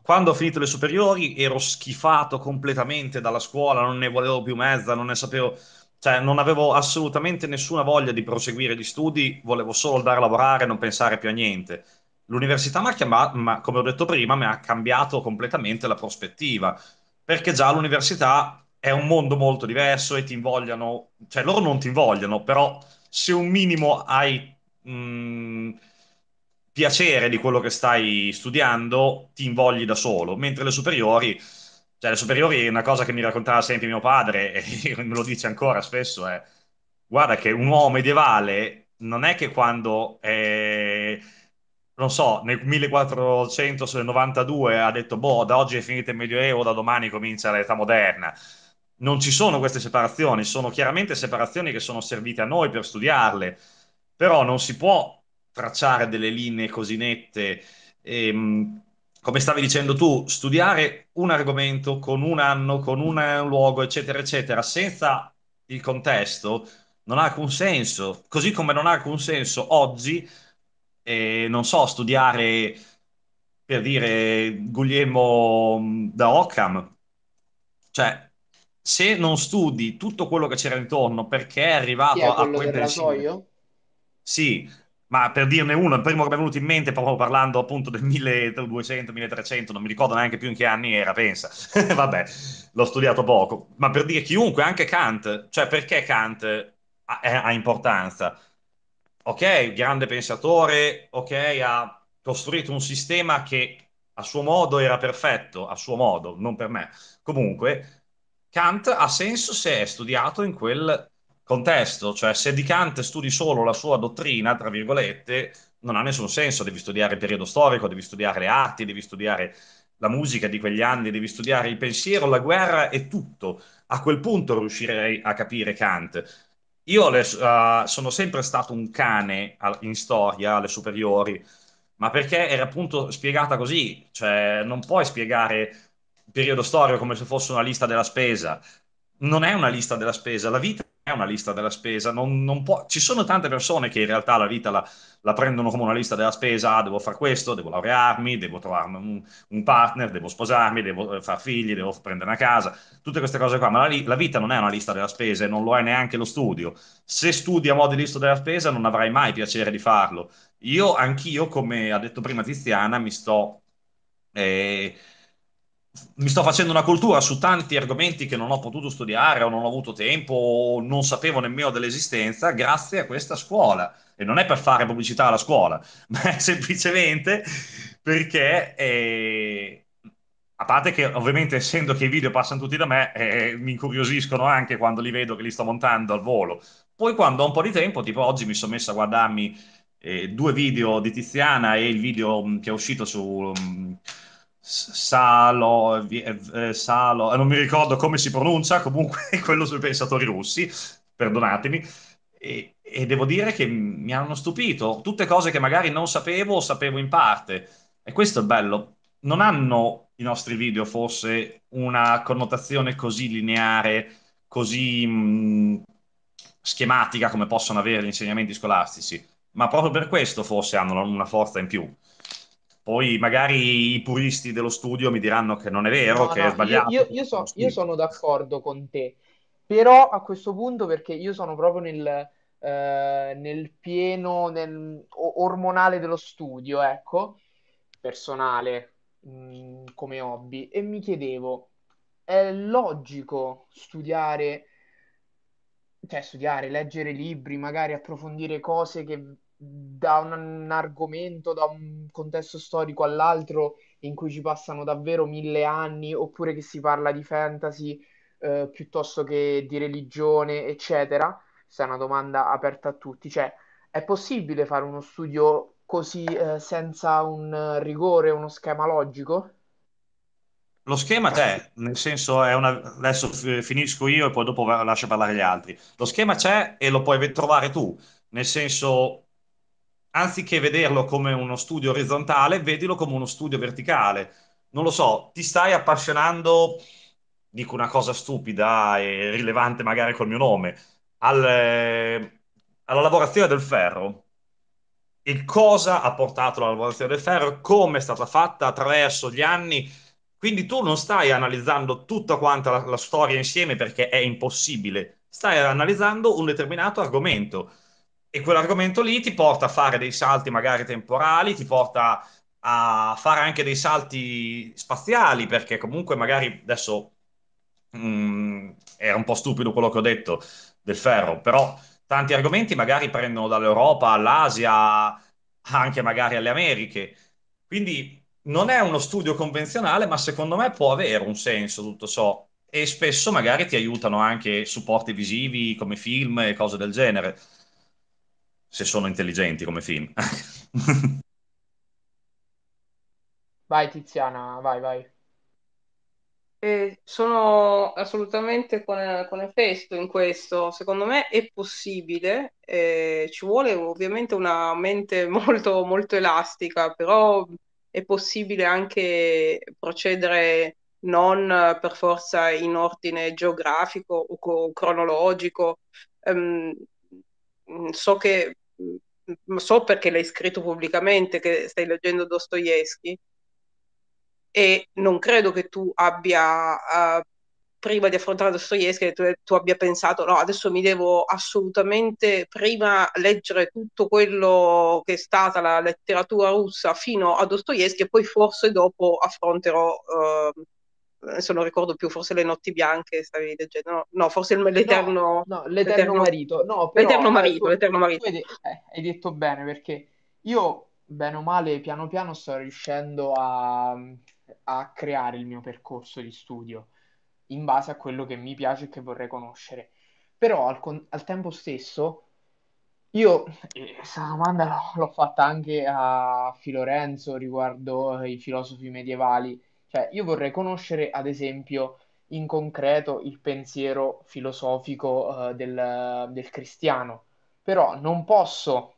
quando ho finito le superiori ero schifato completamente dalla scuola, non ne volevo più mezza, non ne sapevo, cioè non avevo assolutamente nessuna voglia di proseguire gli studi, volevo solo andare a lavorare e non pensare più a niente. L'università, mi ha chiamato, ma, come ho detto prima, mi ha cambiato completamente la prospettiva, perché già l'università è un mondo molto diverso e ti invogliano, cioè loro non ti invogliano, però se un minimo hai mh, mm, piacere di quello che stai studiando, ti invogli da solo, mentre le superiori, cioè le superiori è una cosa che mi raccontava sempre mio padre e me lo dice ancora spesso, è eh. guarda che un uomo medievale non è che quando... È non so, nel 1492 ha detto, boh, da oggi è finito il Medioevo, da domani comincia l'età moderna. Non ci sono queste separazioni, sono chiaramente separazioni che sono servite a noi per studiarle, però non si può tracciare delle linee così nette. E, ehm, come stavi dicendo tu, studiare un argomento con un anno, con un luogo, eccetera, eccetera, senza il contesto, non ha alcun senso. Così come non ha alcun senso oggi eh, non so, studiare per dire Guglielmo mm, da Occam. Cioè, se non studi tutto quello che c'era intorno perché è arrivato Chi è a quel pensiero. Sì, ma per dirne uno, il primo che mi è venuto in mente, proprio parlando appunto del 1200-1300, non mi ricordo neanche più in che anni era, pensa. Vabbè, l'ho studiato poco. Ma per dire chiunque, anche Kant, cioè perché Kant ha, ha importanza? ok, grande pensatore, ok, ha costruito un sistema che a suo modo era perfetto, a suo modo, non per me. Comunque, Kant ha senso se è studiato in quel contesto, cioè se di Kant studi solo la sua dottrina, tra virgolette, non ha nessun senso, devi studiare il periodo storico, devi studiare le arti, devi studiare la musica di quegli anni, devi studiare il pensiero, la guerra e tutto. A quel punto riuscirei a capire Kant io le, uh, sono sempre stato un cane a, in storia alle superiori, ma perché era appunto spiegata così, cioè non puoi spiegare il periodo storico come se fosse una lista della spesa. Non è una lista della spesa, la vita è una lista della spesa, non, non può... ci sono tante persone che in realtà la vita la, la prendono come una lista della spesa, ah, devo fare questo, devo laurearmi, devo trovare un, un, partner, devo sposarmi, devo eh, far figli, devo prendere una casa, tutte queste cose qua, ma la, la vita non è una lista della spesa e non lo è neanche lo studio. Se studi a modo di lista della spesa non avrai mai piacere di farlo. Io, anch'io, come ha detto prima Tiziana, mi sto... Eh, mi sto facendo una cultura su tanti argomenti che non ho potuto studiare o non ho avuto tempo o non sapevo nemmeno dell'esistenza grazie a questa scuola. E non è per fare pubblicità alla scuola, ma è semplicemente perché, eh, a parte che ovviamente essendo che i video passano tutti da me, eh, mi incuriosiscono anche quando li vedo che li sto montando al volo. Poi quando ho un po' di tempo, tipo oggi mi sono messo a guardarmi eh, due video di Tiziana e il video mm, che è uscito su... Um, Salo, eh, eh, eh, Salo, non mi ricordo come si pronuncia, comunque quello sui pensatori russi, perdonatemi, e, e, devo dire che mi hanno stupito, tutte cose che magari non sapevo o sapevo in parte, e questo è bello, non hanno i nostri video forse una connotazione così lineare, così mh, schematica come possono avere gli insegnamenti scolastici, ma proprio per questo forse hanno una forza in più. Poi magari i puristi dello studio mi diranno che non è vero, no, che no, è sbagliato. Io, io, so, io, sono d'accordo con te, però a questo punto perché io sono proprio nel, eh, nel pieno nel, ormonale dello studio, ecco, personale mh, mm, come hobby, e mi chiedevo, è logico studiare, cioè studiare, leggere libri, magari approfondire cose che da un, un argomento, da un contesto storico all'altro in cui ci passano davvero mille anni, oppure che si parla di fantasy eh, piuttosto che di religione, eccetera? Questa è una domanda aperta a tutti. Cioè, è possibile fare uno studio così eh, senza un rigore, uno schema logico? Lo schema c'è, nel senso è una... adesso finisco io e poi dopo lascio parlare gli altri. Lo schema c'è e lo puoi trovare tu, nel senso anziché vederlo come uno studio orizzontale, vedilo come uno studio verticale. Non lo so, ti stai appassionando, dico una cosa stupida e rilevante magari col mio nome, al, eh, alla lavorazione del ferro. E cosa ha portato la lavorazione del ferro? Come è stata fatta attraverso gli anni? Quindi tu non stai analizzando tutta quanta la, la storia insieme perché è impossibile, stai analizzando un determinato argomento e quell'argomento lì ti porta a fare dei salti magari temporali, ti porta a fare anche dei salti spaziali, perché comunque magari adesso mh, mm, era un po' stupido quello che ho detto del ferro, però tanti argomenti magari prendono dall'Europa all'Asia, anche magari alle Americhe. Quindi non è uno studio convenzionale, ma secondo me può avere un senso tutto ciò. E spesso magari ti aiutano anche supporti visivi come film e cose del genere se sono intelligenti come film. vai Tiziana, vai, vai. Eh, sono assolutamente con, con Efesto in questo. Secondo me è possibile, eh, ci vuole ovviamente una mente molto, molto elastica, però è possibile anche procedere non per forza in ordine geografico o cronologico. Um, so che so perché l'hai scritto pubblicamente che stai leggendo Dostoevsky e non credo che tu abbia, uh, prima di affrontare Dostoevsky, tu, tu abbia pensato no, adesso mi devo assolutamente prima leggere tutto quello che è stata la letteratura russa fino a Dostoevsky e poi forse dopo affronterò... Uh, adesso non ricordo più, forse le notti bianche stavi leggendo, no, no forse il, l'eterno, no, no, l'eterno, l'eterno, marito, no, però, l'eterno eh, marito, tu, l'eterno marito. Hai, detto, eh, hai detto bene perché io bene o male piano piano sto riuscendo a, a creare il mio percorso di studio in base a quello che mi piace e che vorrei conoscere, però al, al tempo stesso io eh, questa domanda l'ho fatta anche a Filorenzo riguardo i filosofi medievali cioè, io vorrei conoscere, ad esempio, in concreto il pensiero filosofico uh, del, del, cristiano, però non posso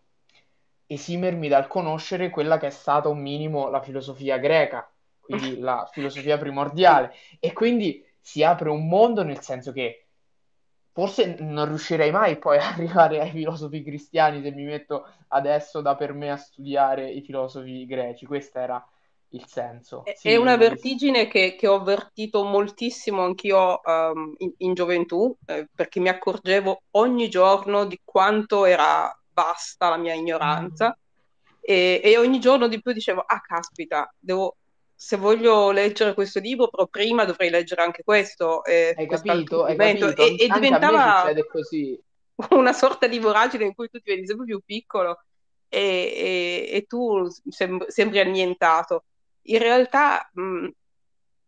esimermi dal conoscere quella che è stata un minimo la filosofia greca, quindi la filosofia primordiale, e quindi si apre un mondo nel senso che forse non riuscirei mai poi ad arrivare ai filosofi cristiani se mi metto adesso da per me a studiare i filosofi greci, questa era il senso. Sì, è una vertigine che, che, ho avvertito moltissimo anch'io um, in, in, gioventù, eh, perché mi accorgevo ogni giorno di quanto era vasta la mia ignoranza e, e ogni giorno di più dicevo, ah caspita, devo, se voglio leggere questo libro, però prima dovrei leggere anche questo. Eh, hai capito, hai capito. E, e diventava una sorta di voragine in cui tu diventi sempre più piccolo. E, e, e, tu sem- sembri annientato in realtà mh,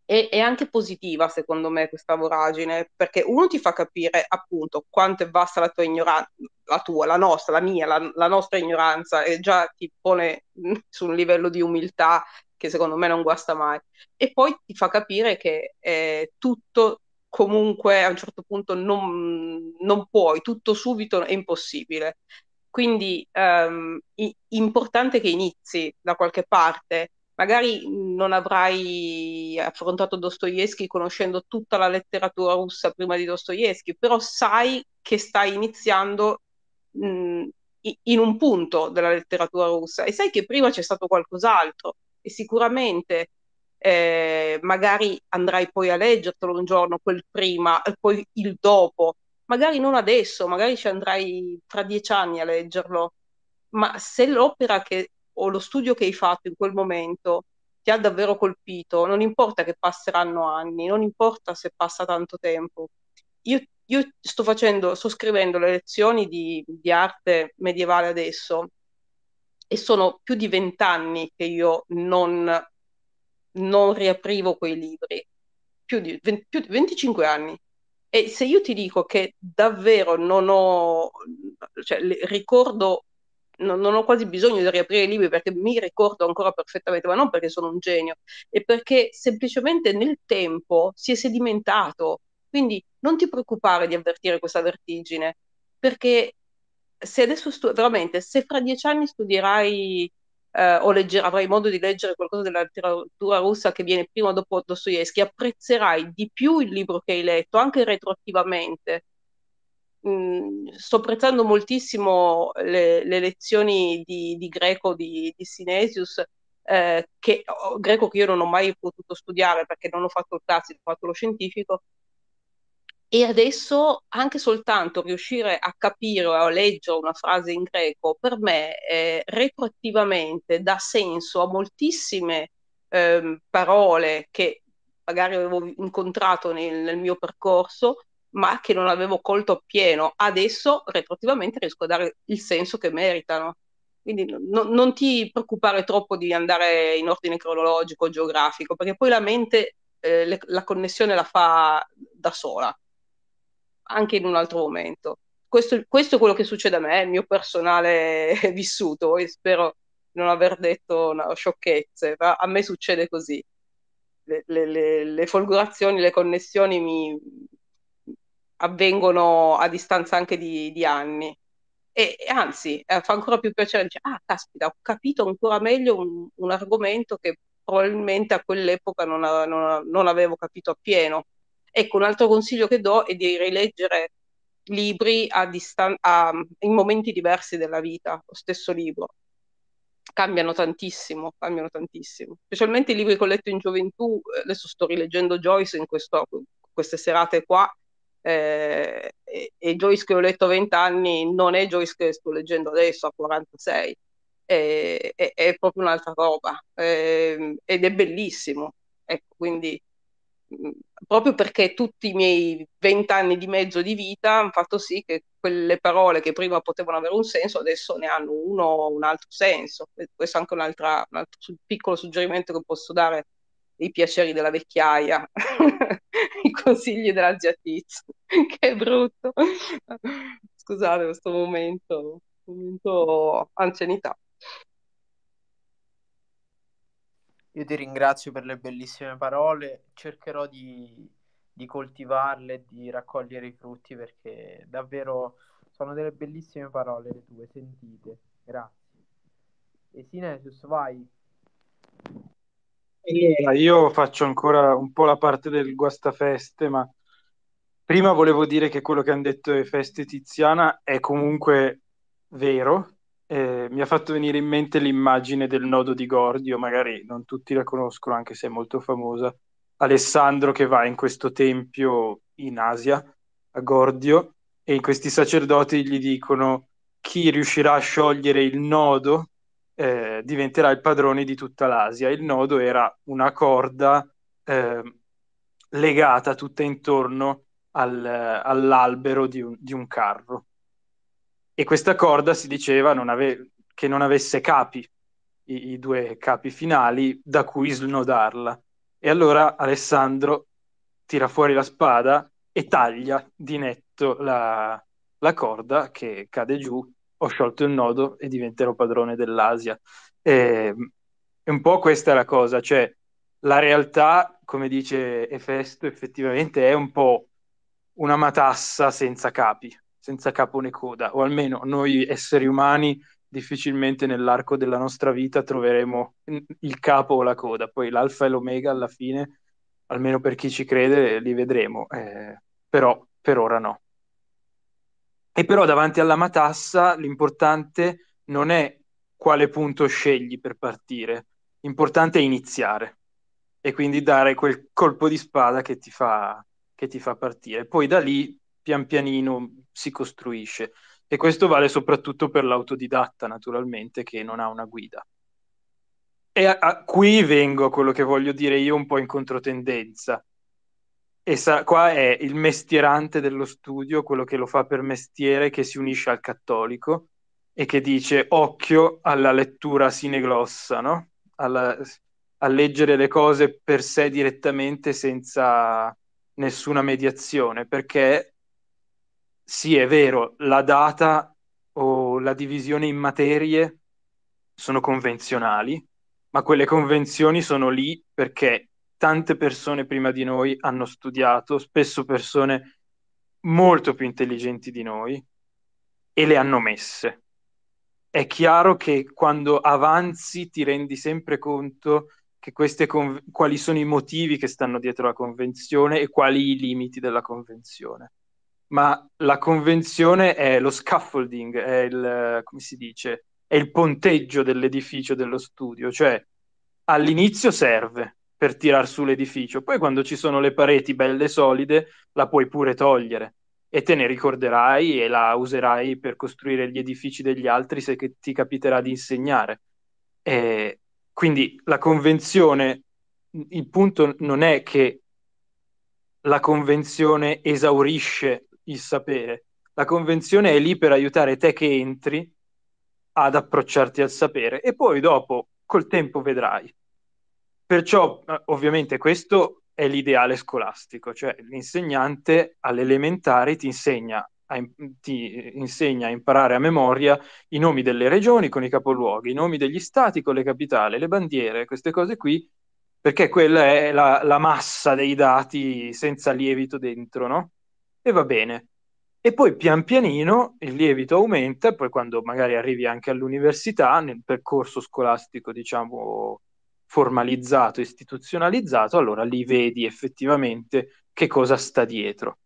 è, è, anche positiva secondo me questa voragine, perché uno ti fa capire appunto quanto è vasta la tua ignoranza, la tua, la nostra, la mia, la, la nostra ignoranza e già ti pone mh, su un livello di umiltà che secondo me non guasta mai. E poi ti fa capire che eh, tutto comunque a un certo punto non, non puoi, tutto subito è impossibile. Quindi um, è importante che inizi da qualche parte magari mhmm, non avrai affrontato Dostoevsky conoscendo tutta la letteratura russa prima di Dostoevsky, però sai che stai iniziando mh, mhmm, in un punto della letteratura russa e sai che prima c'è stato qualcos'altro e sicuramente eh, magari andrai poi a leggertelo un giorno quel prima e poi il dopo, magari non adesso, magari ci andrai tra dieci anni a leggerlo, ma se l'opera che o lo studio che hai fatto in quel momento ti ha davvero colpito, non importa che passeranno anni, non importa se passa tanto tempo. Io, io sto facendo, sto scrivendo le lezioni di, di arte medievale adesso e sono più di vent'anni che io non, non riaprivo quei libri, più di, 20, più di 25 anni. E se io ti dico che davvero non ho, cioè, ricordo non, non, ho quasi bisogno di riaprire i libri perché mi ricordo ancora perfettamente, ma non perché sono un genio, è perché semplicemente nel tempo si è sedimentato. Quindi non ti preoccupare di avvertire questa vertigine, perché se adesso stu- veramente, se fra dieci anni studierai eh, o legger- avrai modo di leggere qualcosa della letteratura russa che viene prima o dopo Dostoevsky, apprezzerai di più il libro che hai letto, anche retroattivamente, sto apprezzando moltissimo le, le lezioni di, di, greco di, di Sinesius, eh, che, greco che io non ho mai potuto studiare perché non ho fatto il classico, ho fatto lo scientifico, e adesso anche soltanto riuscire a capire o a leggere una frase in greco per me eh, retroattivamente dà senso a moltissime eh, parole che magari avevo incontrato nel, nel mio percorso ma che non avevo colto appieno. Adesso, retroattivamente, riesco a dare il senso che meritano. Quindi no, non ti preoccupare troppo di andare in ordine cronologico, geografico, perché poi la mente eh, le, la connessione la fa da sola, anche in un altro momento. Questo, questo è quello che succede a me, il mio personale vissuto, e spero non aver detto no, sciocchezze, ma a me succede così. Le, le, le folgorazioni, le connessioni mi, avvengono a distanza anche di, di anni. E, anzi, eh, fa ancora più piacere dire, ah, caspita, ho capito ancora meglio un, un argomento che probabilmente a quell'epoca non, a, non, a, non avevo capito appieno. Ecco, un altro consiglio che do è di rileggere libri a distan- a, in momenti diversi della vita, lo stesso libro. Cambiano tantissimo, cambiano tantissimo. Specialmente i libri che ho letto in gioventù, eh, adesso sto rileggendo Joyce in questo, queste serate qua, eh, e, e, Joyce che ho letto 20 anni non è Joyce che sto leggendo adesso a 46, è, è, è proprio un'altra roba è, ehm, ed è bellissimo. Ecco, quindi mm, proprio perché tutti i miei 20 anni di mezzo di vita hanno fatto sì che quelle parole che prima potevano avere un senso adesso ne hanno uno o un altro senso. questo è anche un, un altro piccolo suggerimento che posso dare i piaceri della vecchiaia, i consigli della zia Giatiz, che è brutto. Scusate questo momento, momento anzianità. Io ti ringrazio per le bellissime parole, cercherò di, di coltivarle, di raccogliere i frutti perché davvero sono delle bellissime parole le tue, sentite, grazie. E Sinesus, vai. Allora, io faccio ancora un po' la parte del guastafeste, ma prima volevo dire che quello che hanno detto le Feste Tiziana è comunque vero. Eh, mi ha fatto venire in mente l'immagine del nodo di Gordio, magari non tutti la conoscono, anche se è molto famosa. Alessandro che va in questo tempio in Asia, a Gordio, e questi sacerdoti gli dicono chi riuscirà a sciogliere il nodo eh, diventerà il padrone di tutta l'Asia. Il nodo era una corda eh, legata tutta intorno al, all'albero di un, di un, carro. E questa corda si diceva non ave- che non avesse capi, i, i due capi finali, da cui snodarla. E allora Alessandro tira fuori la spada e taglia di netto la, la corda che cade giù ho sciolto il nodo e diventerò padrone dell'Asia. E, ehm, e un po' questa la cosa, cioè la realtà, come dice Efesto, effettivamente è un po' una matassa senza capi, senza capo né coda, o almeno noi esseri umani difficilmente nell'arco della nostra vita troveremo il capo o la coda, poi l'alfa e l'omega alla fine, almeno per chi ci crede, li vedremo, eh, però per ora no. E però davanti alla matassa l'importante non è quale punto scegli per partire, l'importante è iniziare e quindi dare quel colpo di spada che ti fa, che ti fa partire. Poi da lì pian pianino si costruisce e questo vale soprattutto per l'autodidatta naturalmente che non ha una guida. E a, a, qui vengo a quello che voglio dire io un po' in controtendenza, e sa- qua è il mestierante dello studio, quello che lo fa per mestiere, che si unisce al cattolico e che dice occhio alla lettura sineglossa, no? alla, a leggere le cose per sé direttamente senza nessuna mediazione, perché sì, è vero, la data o la divisione in materie sono convenzionali, ma quelle convenzioni sono lì perché tante persone prima di noi hanno studiato, spesso persone molto più intelligenti di noi, e le hanno messe. È chiaro che quando avanzi ti rendi sempre conto che queste con- quali sono i motivi che stanno dietro la convenzione e quali i limiti della convenzione. Ma la convenzione è lo scaffolding, è il, come si dice, è il ponteggio dell'edificio dello studio, cioè all'inizio serve, per tirar su l'edificio. Poi quando ci sono le pareti belle solide, la puoi pure togliere e te ne ricorderai e la userai per costruire gli edifici degli altri se che ti capiterà di insegnare. E quindi la convenzione, il punto non è che la convenzione esaurisce il sapere, la convenzione è lì per aiutare te che entri ad approcciarti al sapere e poi dopo col tempo vedrai Perciò, eh, ovviamente, questo è l'ideale scolastico, cioè l'insegnante all'elementare ti insegna a, ti insegna a imparare a memoria i nomi delle regioni con i capoluoghi, i nomi degli stati con le capitali, le bandiere, queste cose qui, perché quella è la, la massa dei dati senza lievito dentro, no? E va bene. E poi pian pianino il lievito aumenta, poi quando magari arrivi anche all'università, nel percorso scolastico, diciamo, formalizzato, istituzionalizzato, allora lì vedi effettivamente che cosa sta dietro.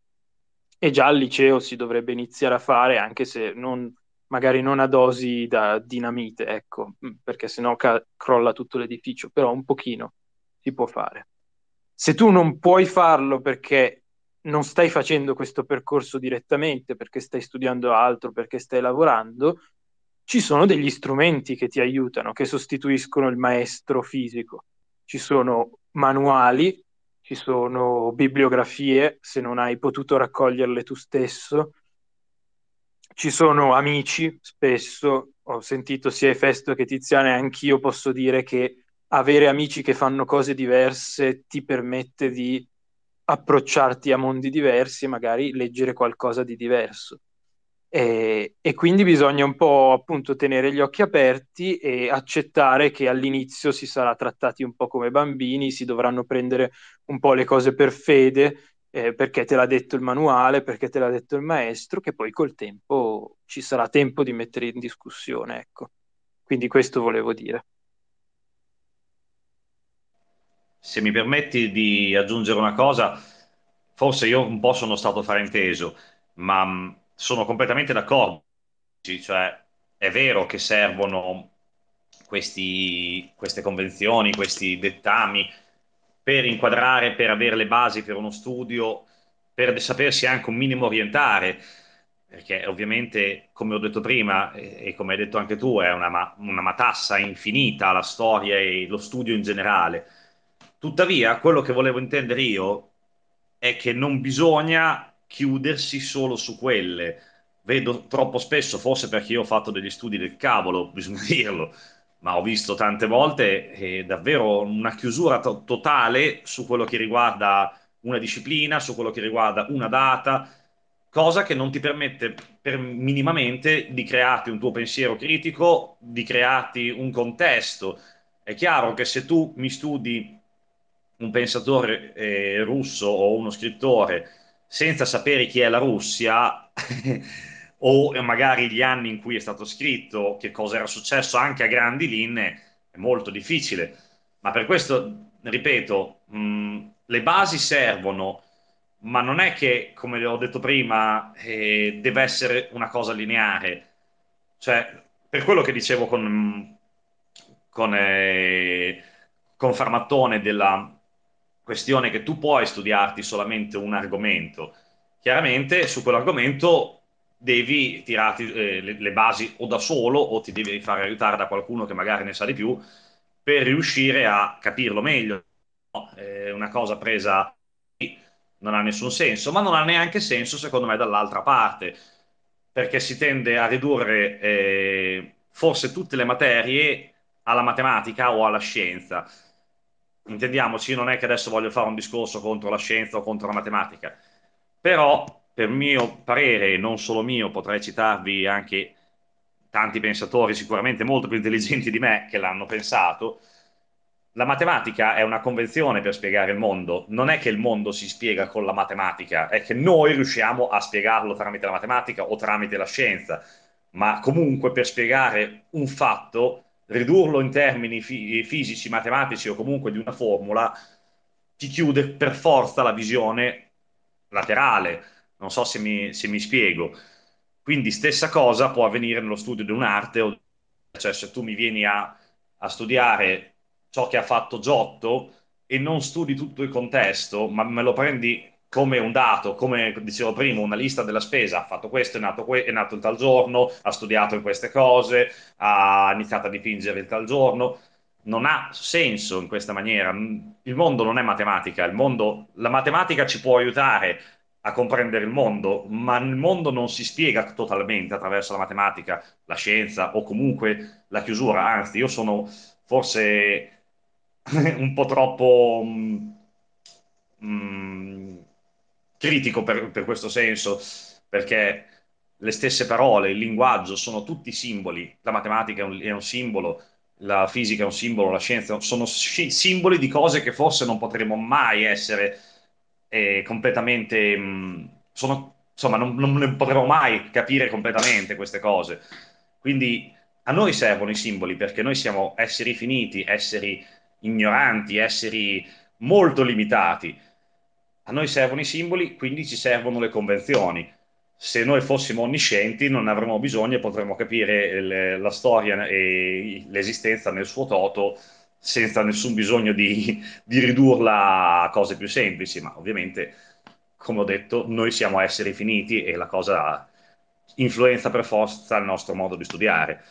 E già al liceo si dovrebbe iniziare a fare, anche se non, magari non a dosi da dinamite, ecco, mm, perché sennò ca- crolla tutto l'edificio, però un pochino si può fare. Se tu non puoi farlo perché non stai facendo questo percorso direttamente, perché stai studiando altro, perché stai lavorando, ci sono degli strumenti che ti aiutano, che sostituiscono il maestro fisico. Ci sono manuali, ci sono bibliografie, se non hai potuto raccoglierle tu stesso. Ci sono amici, spesso ho sentito sia Efesto che Tiziana e anch'io posso dire che avere amici che fanno cose diverse ti permette di approcciarti a mondi diversi e magari leggere qualcosa di diverso. E, eh, e, quindi bisogna un po' appunto tenere gli occhi aperti e accettare che all'inizio si sarà trattati un po' come bambini, si dovranno prendere un po' le cose per fede, eh, perché te l'ha detto il manuale, perché te l'ha detto il maestro, che poi col tempo ci sarà tempo di mettere in discussione, ecco. Quindi questo volevo dire. Se mi permetti di aggiungere una cosa, forse io un po' sono stato frainteso, ma sono completamente d'accordo. Cioè, è vero che servono questi, queste convenzioni, questi dettami per inquadrare, per avere le basi per uno studio, per sapersi anche un minimo orientare, perché ovviamente, come ho detto prima e come hai detto anche tu, è una, una matassa infinita la storia e lo studio in generale. Tuttavia, quello che volevo intendere io è che non bisogna chiudersi solo su quelle. Vedo troppo spesso, forse perché io ho fatto degli studi del cavolo, bisogna dirlo, ma ho visto tante volte eh, davvero una chiusura to- totale su quello che riguarda una disciplina, su quello che riguarda una data, cosa che non ti permette per minimamente di crearti un tuo pensiero critico, di crearti un contesto. È chiaro che se tu mi studi un pensatore eh, russo o uno scrittore senza sapere chi è la Russia o magari gli anni in cui è stato scritto, che cosa era successo anche a grandi linee, è molto difficile. Ma per questo, ripeto, mh, mm, le basi servono, ma non è che, come ho detto prima, eh, deve essere una cosa lineare. Cioè, per quello che dicevo con, mm, con, eh, con Farmattone della, questione che tu puoi studiarti solamente un argomento. Chiaramente su quell'argomento devi tirarti eh, le, le, basi o da solo o ti devi fare aiutare da qualcuno che magari ne sa di più per riuscire a capirlo meglio. No, eh, una cosa presa non ha nessun senso, ma non ha neanche senso secondo me dall'altra parte, perché si tende a ridurre eh, forse tutte le materie alla matematica o alla scienza intendiamoci, non è che adesso voglio fare un discorso contro la scienza o contro la matematica, però per mio parere, e non solo mio, potrei citarvi anche tanti pensatori sicuramente molto più intelligenti di me che l'hanno pensato, la matematica è una convenzione per spiegare il mondo, non è che il mondo si spiega con la matematica, è che noi riusciamo a spiegarlo tramite la matematica o tramite la scienza, ma comunque per spiegare un fatto ridurlo in termini fi- fisici, matematici o comunque di una formula ti chiude per forza la visione laterale. Non so se mi, se mi spiego. Quindi stessa cosa può avvenire nello studio di un'arte, cioè se tu mi vieni a, a studiare ciò che ha fatto Giotto e non studi tutto il contesto, ma me lo prendi come un dato, come dicevo prima, una lista della spesa, ha fatto questo, è nato, que- è nato il tal giorno, ha studiato in queste cose, ha iniziato a dipingere il tal giorno. Non ha senso in questa maniera. Il mondo non è matematica, il mondo, la matematica ci può aiutare a comprendere il mondo, ma il mondo non si spiega totalmente attraverso la matematica, la scienza o comunque la chiusura. Anzi, io sono forse un po' troppo... Mm, mm critico per, per questo senso, perché le stesse parole, il linguaggio sono tutti simboli, la matematica è un, è un simbolo, la fisica è un simbolo, la scienza sono sci- simboli di cose che forse non potremo mai essere eh, completamente, mh, mm, sono, insomma, non, non ne potremo mai capire completamente queste cose. Quindi a noi servono i simboli perché noi siamo esseri finiti, esseri ignoranti, esseri molto limitati a noi servono i simboli, quindi ci servono le convenzioni. Se noi fossimo onniscienti non avremmo bisogno e potremmo capire le, la storia e l'esistenza nel suo toto senza nessun bisogno di, di ridurla a cose più semplici, ma ovviamente, come ho detto, noi siamo esseri finiti e la cosa influenza per forza il nostro modo di studiare.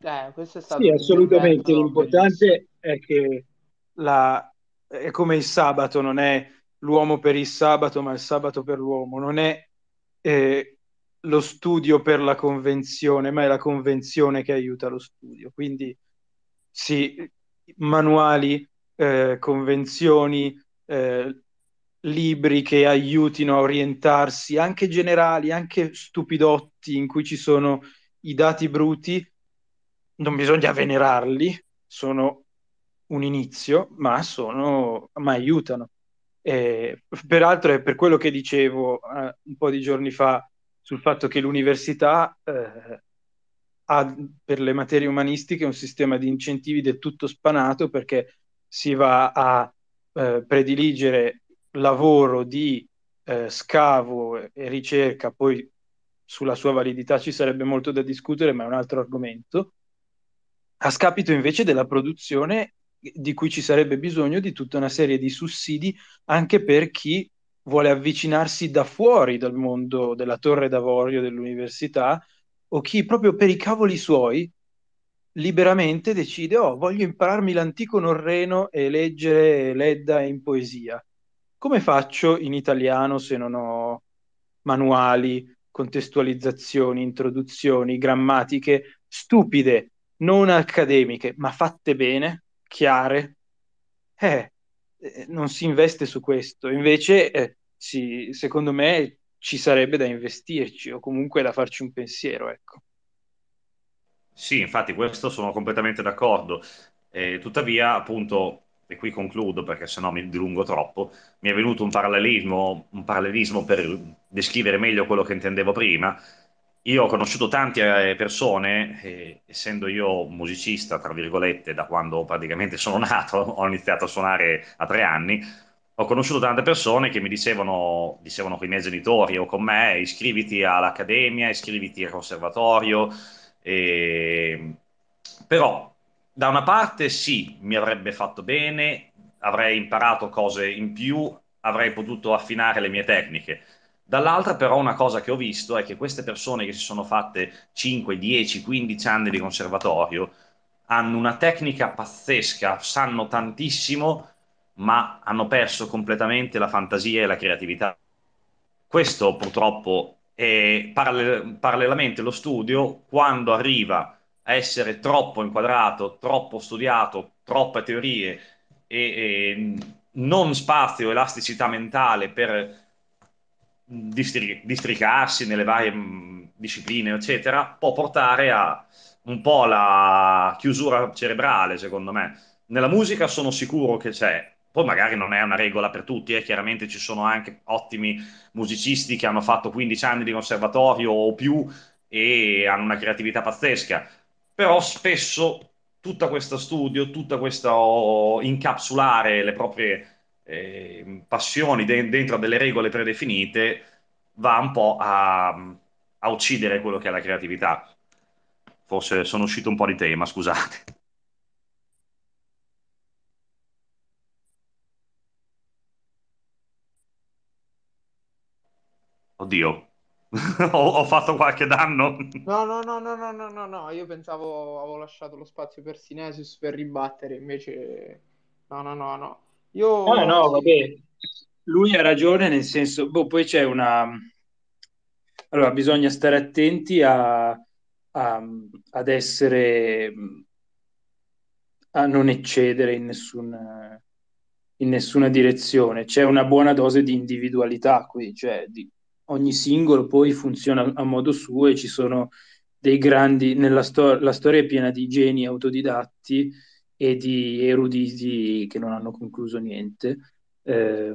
Eh, sì, assolutamente. L'importante è che la, è come il sabato, non è l'uomo per il sabato, ma il sabato per l'uomo, non è eh, lo studio per la convenzione, ma è la convenzione che aiuta lo studio. Quindi sì, manuali, eh, convenzioni, eh, libri che aiutino a orientarsi, anche generali, anche stupidotti, in cui ci sono i dati bruti, non bisogna venerarli, sono un inizio, ma, sono, ma aiutano. Eh, peraltro è per quello che dicevo eh, un po' di giorni fa sul fatto che l'università eh, ha per le materie umanistiche un sistema di incentivi del tutto spanato perché si va a eh, prediligere lavoro di eh, scavo e ricerca, poi sulla sua validità ci sarebbe molto da discutere, ma è un altro argomento, a scapito invece della produzione di cui ci sarebbe bisogno di tutta una serie di sussidi anche per chi vuole avvicinarsi da fuori dal mondo della torre d'avorio dell'università o chi proprio per i cavoli suoi liberamente decide oh voglio impararmi l'antico norreno e leggere l'Edda in poesia come faccio in italiano se non ho manuali contestualizzazioni introduzioni grammatiche stupide non accademiche ma fatte bene chiare, eh, eh, non si investe su questo. Invece, eh, si, secondo me, ci sarebbe da investirci o comunque da farci un pensiero. Ecco. Sì, infatti, questo sono completamente d'accordo. Eh, tuttavia, appunto, e qui concludo perché sennò mi dilungo troppo, mi è venuto un parallelismo, un parallelismo per descrivere meglio quello che intendevo prima io ho conosciuto tante eh, persone, eh, essendo io musicista, tra virgolette, da quando praticamente sono nato, ho iniziato a suonare a tre anni, ho conosciuto tante persone che mi dicevano, dicevano con i miei genitori o con me, iscriviti all'accademia, iscriviti al conservatorio, e... Ehm, però da una parte sì, mi avrebbe fatto bene, avrei imparato cose in più, avrei potuto affinare le mie tecniche Dall'altra però una cosa che ho visto è che queste persone che si sono fatte 5, 10, 15 anni di conservatorio hanno una tecnica pazzesca, sanno tantissimo, ma hanno perso completamente la fantasia e la creatività. Questo purtroppo è parallel- parallelamente lo studio quando arriva a essere troppo inquadrato, troppo studiato, troppe teorie e, e non spazio, elasticità mentale per distri- districarsi nelle varie mh, mm, discipline, eccetera, può portare a un po' la chiusura cerebrale, secondo me. Nella musica sono sicuro che c'è, poi magari non è una regola per tutti, eh. chiaramente ci sono anche ottimi musicisti che hanno fatto 15 anni di conservatorio o più e hanno una creatività pazzesca, però spesso tutto questo studio, tutto questo oh, incapsulare le proprie eh, passioni de- dentro delle regole predefinite va un po' a, a uccidere quello che è la creatività. Forse sono uscito un po' di tema, scusate. Oddio, ho, ho, fatto qualche danno? No, no, no, no, no, no, no, no, io pensavo avevo lasciato lo spazio per Sinesis per ribattere, invece no, no, no, no. Io... Eh, no, no, vabbè. Lui ha ragione nel senso, boh, poi c'è una... Allora, bisogna stare attenti a, a, ad essere... a non eccedere in nessuna, in nessuna direzione. C'è una buona dose di individualità qui, cioè di, ogni singolo poi funziona a modo suo e ci sono dei grandi... Nella stor- la storia è piena di geni autodidatti e di eruditi che non hanno concluso niente. Eh,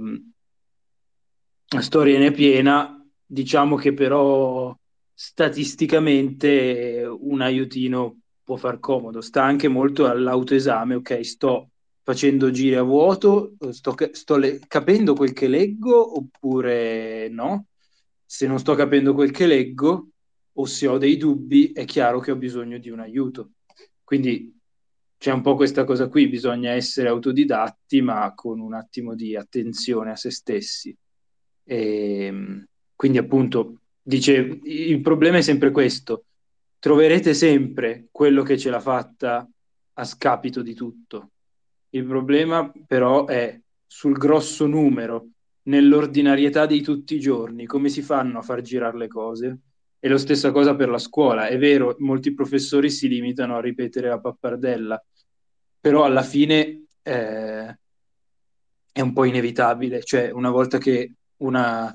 la storia ne è piena, diciamo che però statisticamente un aiutino può far comodo, sta anche molto all'autoesame, ok, sto facendo giri a vuoto, sto, sto le- capendo quel che leggo oppure no? Se non sto capendo quel che leggo o se ho dei dubbi, è chiaro che ho bisogno di un aiuto. Quindi c'è un po' questa cosa qui, bisogna essere autodidatti ma con un attimo di attenzione a se stessi. E, ehm, quindi appunto, dice, il problema è sempre questo, troverete sempre quello che ce l'ha fatta a scapito di tutto. Il problema però è sul grosso numero, nell'ordinarietà di tutti i giorni, come si fanno a far girare le cose e lo stessa cosa per la scuola. È vero, molti professori si limitano a ripetere la pappardella, però alla fine eh, è un po' inevitabile. Cioè, una volta che una,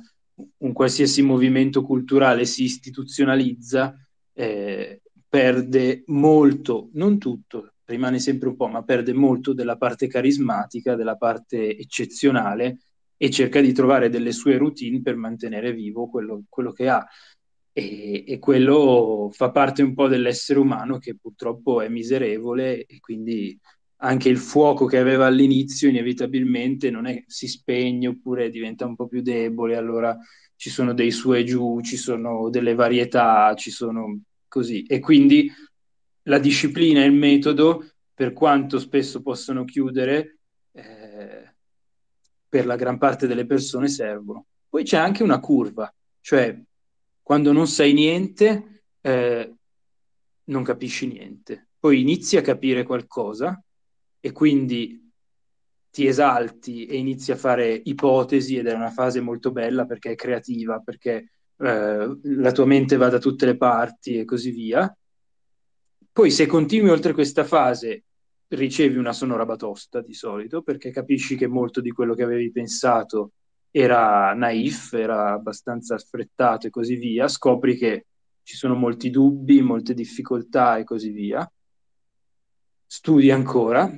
un qualsiasi movimento culturale si istituzionalizza, eh, perde molto, non tutto, rimane sempre un po', ma perde molto della parte carismatica, della parte eccezionale e cerca di trovare delle sue routine per mantenere vivo quello, quello che ha e, e, quello fa parte un po' dell'essere umano che purtroppo è miserevole e quindi anche il fuoco che aveva all'inizio inevitabilmente non è, si spegne oppure diventa un po' più debole, allora ci sono dei su e giù, ci sono delle varietà, ci sono così. E quindi la disciplina e il metodo, per quanto spesso possano chiudere, eh, per la gran parte delle persone servono. Poi c'è anche una curva, cioè quando non sai niente, eh, non capisci niente. Poi inizi a capire qualcosa e quindi ti esalti e inizi a fare ipotesi ed è una fase molto bella perché è creativa, perché eh, la tua mente va da tutte le parti e così via. Poi se continui oltre questa fase ricevi una sonora batosta di solito perché capisci che molto di quello che avevi pensato era naif, era abbastanza affrettato e così via, scopri che ci sono molti dubbi, molte difficoltà e così via, studi ancora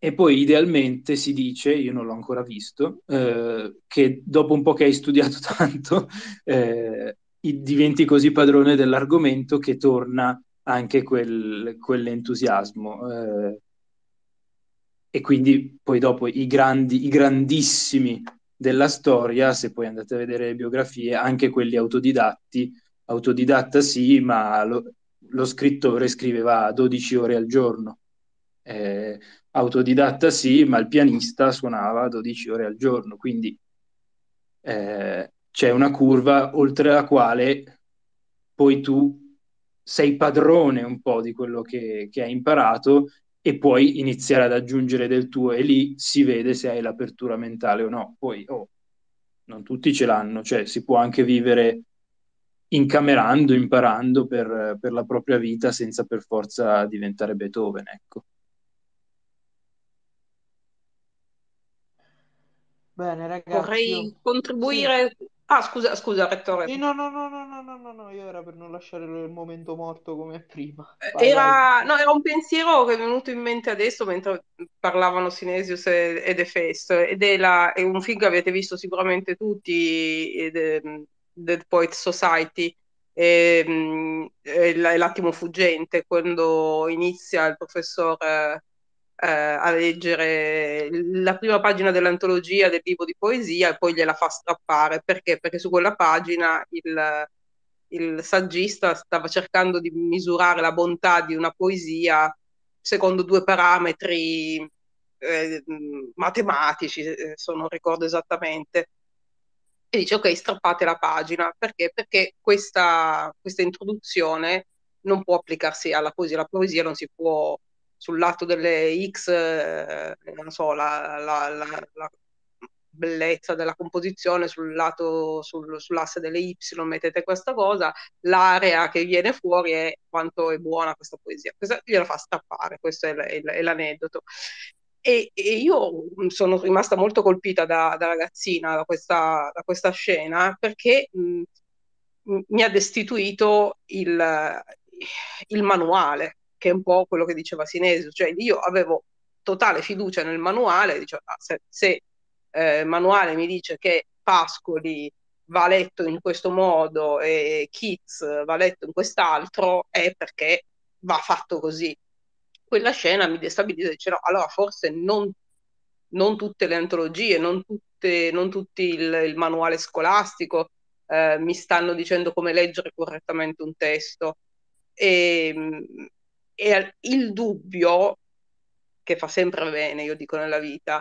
e poi idealmente si dice, io non l'ho ancora visto, eh, che dopo un po' che hai studiato tanto eh, diventi così padrone dell'argomento che torna anche quel, quell'entusiasmo. Eh, e quindi poi dopo i, grandi, i grandissimi della storia, se poi andate a vedere le biografie, anche quelli autodidatti, autodidatta sì, ma lo, lo scrittore scriveva 12 ore al giorno. Eh, autodidatta sì, ma il pianista suonava 12 ore al giorno, quindi eh, c'è una curva oltre la quale poi tu sei padrone un po' di quello che, che hai imparato e puoi iniziare ad aggiungere del tuo e lì si vede se hai l'apertura mentale o no. Poi, oh, non tutti ce l'hanno, cioè si può anche vivere incamerando, imparando per, per la propria vita senza per forza diventare Beethoven, ecco. Bene, ragazzi. Vorrei contribuire sì. Ah, scusa, scusa, rettore. Sì, no, no, no, no, no, no, no, io era per non lasciare il momento morto come prima. Eh, vai, era... No, era, un pensiero che è venuto in mente adesso mentre parlavano Sinesius e, e The Fest, ed è, la... è, un film che avete visto sicuramente tutti, mm, Dead Poet Society, e, e, mm, l'attimo fuggente, quando inizia il professor eh, eh, a leggere la prima pagina dell'antologia del libro di poesia e poi gliela fa strappare. Perché? Perché su quella pagina il, il saggista stava cercando di misurare la bontà di una poesia secondo due parametri eh, matematici, eh, se non ricordo esattamente. E dice ok, strappate la pagina perché? Perché questa, questa introduzione non può applicarsi alla poesia, la poesia non si può sul lato delle X, eh, non so, la, la, la, la, bellezza della composizione, sul lato, sul, sull'asse delle Y mettete questa cosa, l'area che viene fuori è quanto è buona questa poesia. Questa gliela fa strappare, questo è, è, è l'aneddoto. E, e, io sono rimasta molto colpita da, da ragazzina da questa, da questa scena perché mh, mm, mi ha destituito il, il manuale che è un po' quello che diceva Sinesio, cioè io avevo totale fiducia nel manuale, dicevo, ah, se, se eh, il manuale mi dice che Pascoli va letto in questo modo e Kitz va letto in quest'altro, è perché va fatto così. Quella scena mi destabilizza e dice no, allora forse non, non tutte le antologie, non, tutte, non tutti il, il manuale scolastico eh, mi stanno dicendo come leggere correttamente un testo. E, ehm, e il dubbio, che fa sempre bene, io dico nella vita,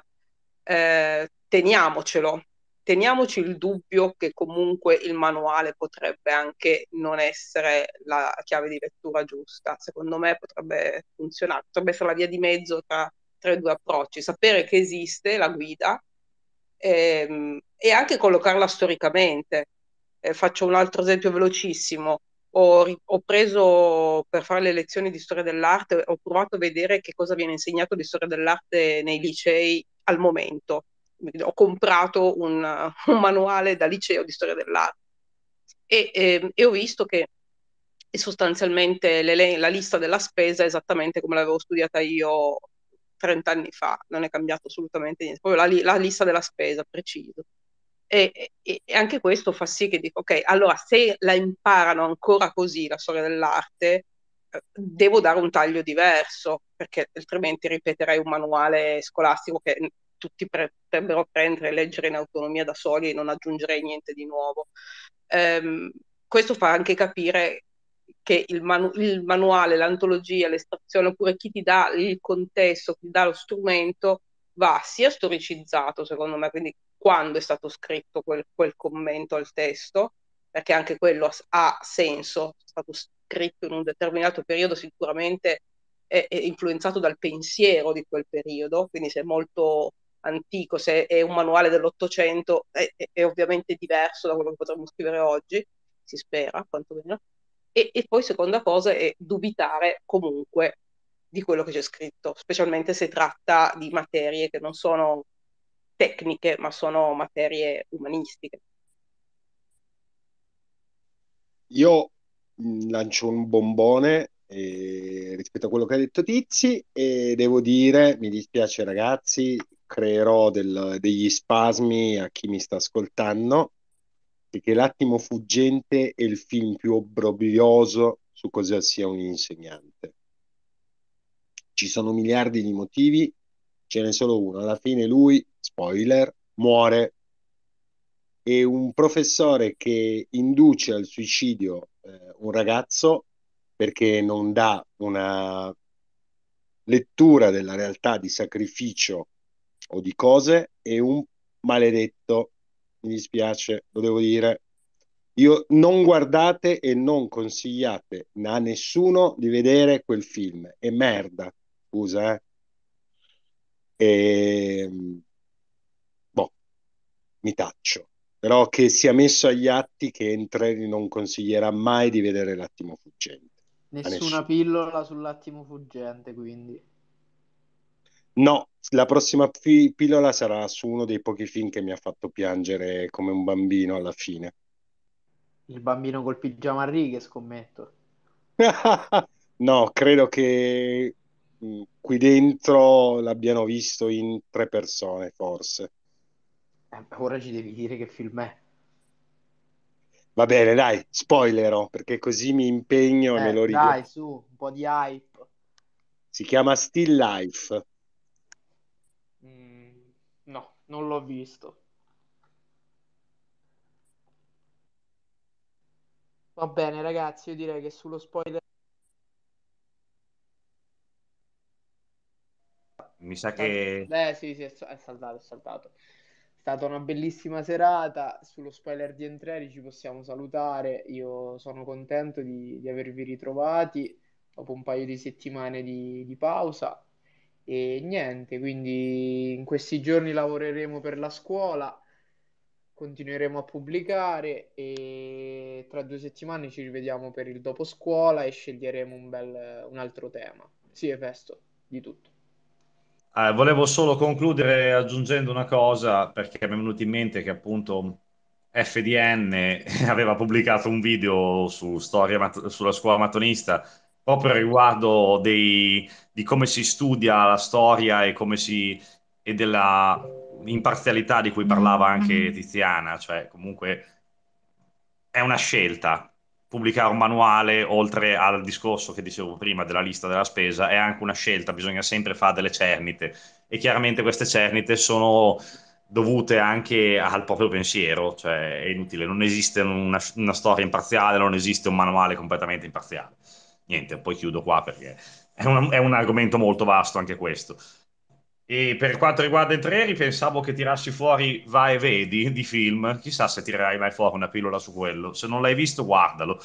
eh, teniamocelo, teniamoci il dubbio che comunque il manuale potrebbe anche non essere la chiave di lettura giusta. Secondo me potrebbe funzionare, potrebbe essere la via di mezzo tra, tra i due approcci, sapere che esiste la guida ehm, e anche collocarla storicamente. Eh, faccio un altro esempio velocissimo ho, ho, preso per fare le lezioni di storia dell'arte, ho provato a vedere che cosa viene insegnato di storia dell'arte nei licei al momento. Ho comprato un, un manuale da liceo di storia dell'arte e, e, ehm, e ho visto che sostanzialmente le, la lista della spesa è esattamente come l'avevo studiata io 30 anni fa, non è cambiato assolutamente niente, proprio la, la lista della spesa, preciso. E, e, anche questo fa sì che dico, ok, allora se la imparano ancora così la storia dell'arte, eh, devo dare un taglio diverso, perché altrimenti ripeterei un manuale scolastico che tutti potrebbero prendere e leggere in autonomia da soli e non aggiungerei niente di nuovo. Ehm, questo fa anche capire che il, manu- il manuale, l'antologia, l'estrazione, oppure chi ti dà il contesto, chi ti dà lo strumento, va sia storicizzato, secondo me, quindi quando è stato scritto quel, quel commento al testo, perché anche quello ha senso, è stato scritto in un determinato periodo sicuramente è, è influenzato dal pensiero di quel periodo, quindi se è molto antico, se è un manuale dell'Ottocento è, è ovviamente diverso da quello che potremmo scrivere oggi, si spera quantomeno. E, e poi seconda cosa è dubitare comunque di quello che c'è scritto, specialmente se tratta di materie che non sono tecniche, ma sono materie umanistiche. Io mm, lancio un bombone eh, rispetto a quello che ha detto Tizi e devo dire, mi dispiace ragazzi, creerò del, degli spasmi a chi mi sta ascoltando, perché l'attimo fuggente è il film più obbrobrioso su cosa sia un insegnante. Ci sono miliardi di motivi, ce n'è solo uno, alla fine lui spoiler, muore e un professore che induce al suicidio eh, un ragazzo perché non dà una lettura della realtà di sacrificio o di cose è un maledetto, mi dispiace, lo devo dire. Io non guardate e non consigliate a nessuno di vedere quel film. È merda, scusa. Eh. E ehm, mi taccio, però che sia messo agli atti che Entreri non consiglierà mai di vedere l'attimo fuggente. Nessuna pillola sull'attimo fuggente, quindi. No, la prossima pi- pillola sarà su uno dei pochi film che mi ha fatto piangere come un bambino alla fine. Il bambino col pigiama a righe, scommetto. no, credo che mm, qui dentro l'abbiano visto in tre persone, forse. Eh, ora ci devi dire che film è. Va bene, dai, spoilerò perché così mi impegno eh, e lo rido. Dai, su, un po' di hype. Si chiama Still Life. Mm, no, non l'ho visto. Va bene, ragazzi, io direi che sullo spoiler. Mi sa che. Beh, sì, sì, è saltato, è saltato stata una bellissima serata. Sullo spoiler di Entreri ci possiamo salutare. Io sono contento di, di avervi ritrovati dopo un paio di settimane di, di, pausa. E niente, quindi in questi giorni lavoreremo per la scuola, continueremo a pubblicare e tra due settimane ci rivediamo per il dopo scuola e sceglieremo un, bel, un altro tema. Sì, è festo di tutto. Eh, volevo solo concludere aggiungendo una cosa perché mi è venuto in mente che appunto FDN aveva pubblicato un video su storia, sulla scuola matonista proprio riguardo dei, di come si studia la storia e, si, e della imparzialità di cui parlava anche mm-hmm. Tiziana, cioè comunque è una scelta pubblicare un manuale, oltre al discorso che dicevo prima della lista della spesa, è anche una scelta, bisogna sempre fare delle cernite e chiaramente queste cernite sono dovute anche al proprio pensiero, cioè è inutile, non esiste una, una storia imparziale, non esiste un manuale completamente imparziale. Niente, poi chiudo qua perché è un, è un argomento molto vasto anche questo. E per quanto riguarda i Entreri, pensavo che tirassi fuori Va e Vedi di film. Chissà se tirerai mai fuori una pillola su quello. Se non l'hai visto, guardalo.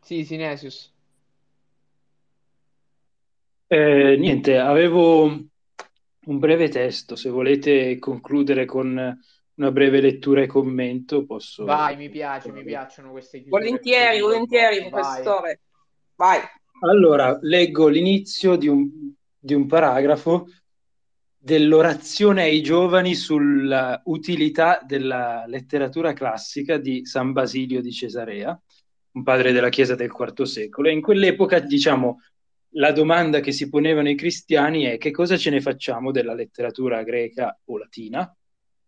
Sì, Sinesius. Eh, niente, avevo un breve testo, se volete concludere con una breve lettura e commento, posso... Vai, mi piace, mi piacciono queste chiusure. Volentieri, volentieri, Vai. professore. Vai. Allora, leggo l'inizio di un, di un paragrafo dell'orazione ai giovani sulla utilità della letteratura classica di San Basilio di Cesarea, un padre della Chiesa del IV secolo, e in quell'epoca, diciamo, la domanda che si ponevano i cristiani è che cosa ce ne facciamo della letteratura greca o latina,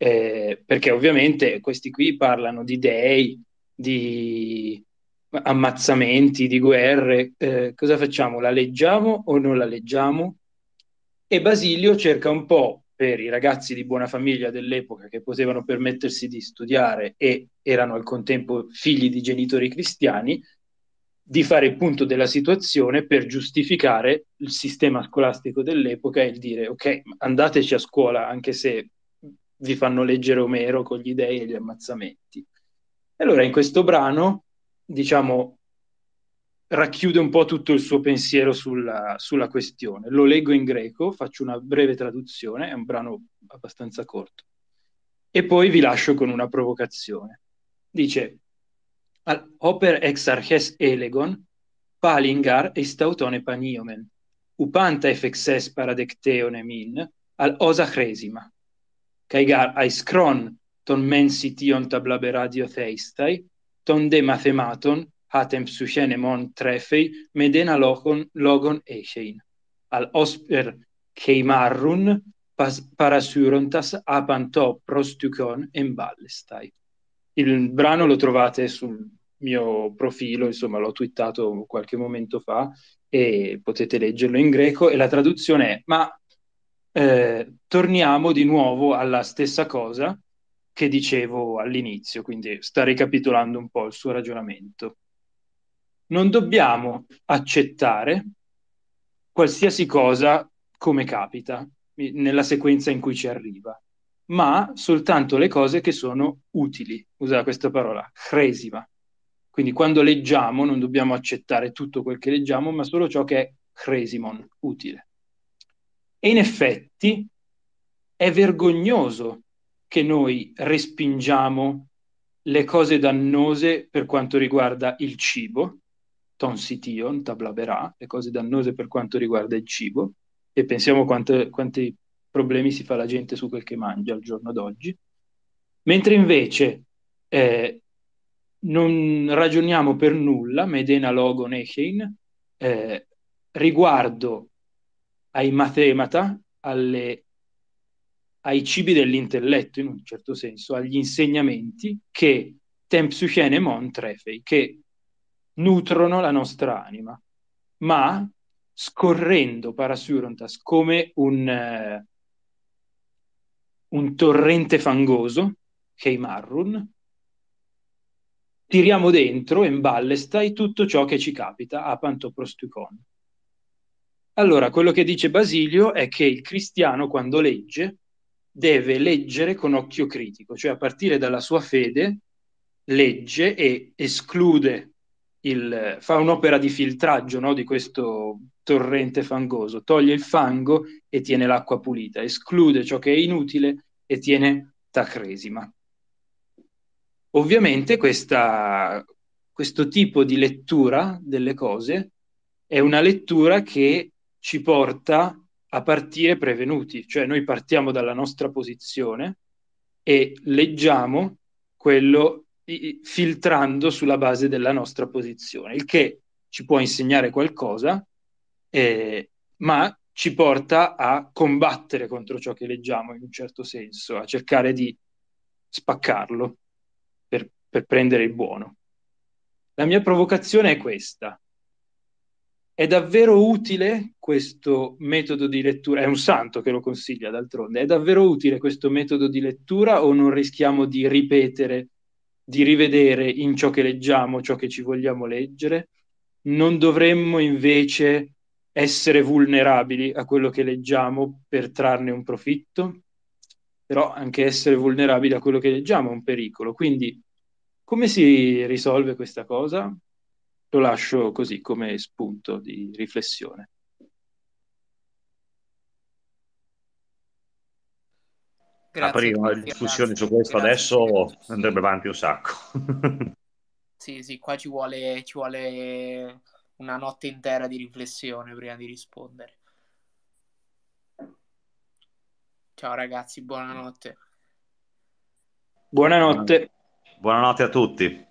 eh, perché ovviamente questi qui parlano di dei, di ammazzamenti, di guerre. Eh, cosa facciamo? La leggiamo o non la leggiamo? E Basilio cerca un po' per i ragazzi di buona famiglia dell'epoca che potevano permettersi di studiare e erano al contempo figli di genitori cristiani, di fare il punto della situazione per giustificare il sistema scolastico dell'epoca e dire ok, andateci a scuola anche se vi fanno leggere Omero con gli dei e gli ammazzamenti. E allora in questo brano, diciamo, racchiude un po' tutto il suo pensiero sulla, sulla questione. Lo leggo in greco, faccio una breve traduzione, è un brano abbastanza corto. E poi vi lascio con una provocazione. Dice, oper ex arches elegon, palingar istautone paniomen, upanta efexes paradecteone min, al osa cresima kaj gar aiskron ton mensi tion tablaberadio theistai, ton de mathematon hatem psuchenemon trefei medena logon, logon echein. Al osper keimarrun pas, parasurontas apanto prostucon em ballestai. Il brano lo trovate sul mio profilo, insomma l'ho twittato qualche momento fa e potete leggerlo in greco e la traduzione è ma eh, torniamo di nuovo alla stessa cosa che dicevo all'inizio, quindi sta ricapitolando un po' il suo ragionamento. Non dobbiamo accettare qualsiasi cosa come capita, nella sequenza in cui ci arriva, ma soltanto le cose che sono utili, usa questa parola, cresima. Quindi quando leggiamo non dobbiamo accettare tutto quel che leggiamo, ma solo ciò che è cresimon, utile. E in effetti è vergognoso che noi respingiamo le cose dannose per quanto riguarda il cibo, ton sition, tablaberà, le cose dannose per quanto riguarda il cibo, e pensiamo quanto, quanti problemi si fa la gente su quel che mangia al giorno d'oggi, mentre invece eh, non ragioniamo per nulla, medena logo nechein, eh, riguardo ai matemata, alle, ai cibi dell'intelletto, in un certo senso, agli insegnamenti che Tempsuchen Mon Trefei, che nutrono la nostra anima, ma scorrendo Parasurontas come un, eh, un torrente fangoso, Heimarrun, tiriamo dentro in ballestai tutto ciò che ci capita a Pantoprostukon. Allora, quello che dice Basilio è che il cristiano quando legge deve leggere con occhio critico, cioè a partire dalla sua fede legge e esclude, il, fa un'opera di filtraggio no, di questo torrente fangoso, toglie il fango e tiene l'acqua pulita, esclude ciò che è inutile e tiene tacresima. Ovviamente questa, questo tipo di lettura delle cose è una lettura che ci porta a partire prevenuti, cioè noi partiamo dalla nostra posizione e leggiamo quello filtrando sulla base della nostra posizione, il che ci può insegnare qualcosa, eh, ma ci porta a combattere contro ciò che leggiamo in un certo senso, a cercare di spaccarlo per, per prendere il buono. La mia provocazione è questa, è davvero utile questo metodo di lettura? È un santo che lo consiglia, d'altronde. È davvero utile questo metodo di lettura o non rischiamo di ripetere, di rivedere in ciò che leggiamo, ciò che ci vogliamo leggere? Non dovremmo invece essere vulnerabili a quello che leggiamo per trarne un profitto? Però anche essere vulnerabili a quello che leggiamo è un pericolo. Quindi come si risolve questa cosa? lo lascio così come spunto di riflessione. Grazie, Aprire una discussione grazie, su questo grazie, adesso andrebbe avanti un sacco. sì, sì, qua ci vuole, ci vuole una notte intera di riflessione prima di rispondere. Ciao ragazzi, buonanotte. Buonanotte. Buonanotte a tutti.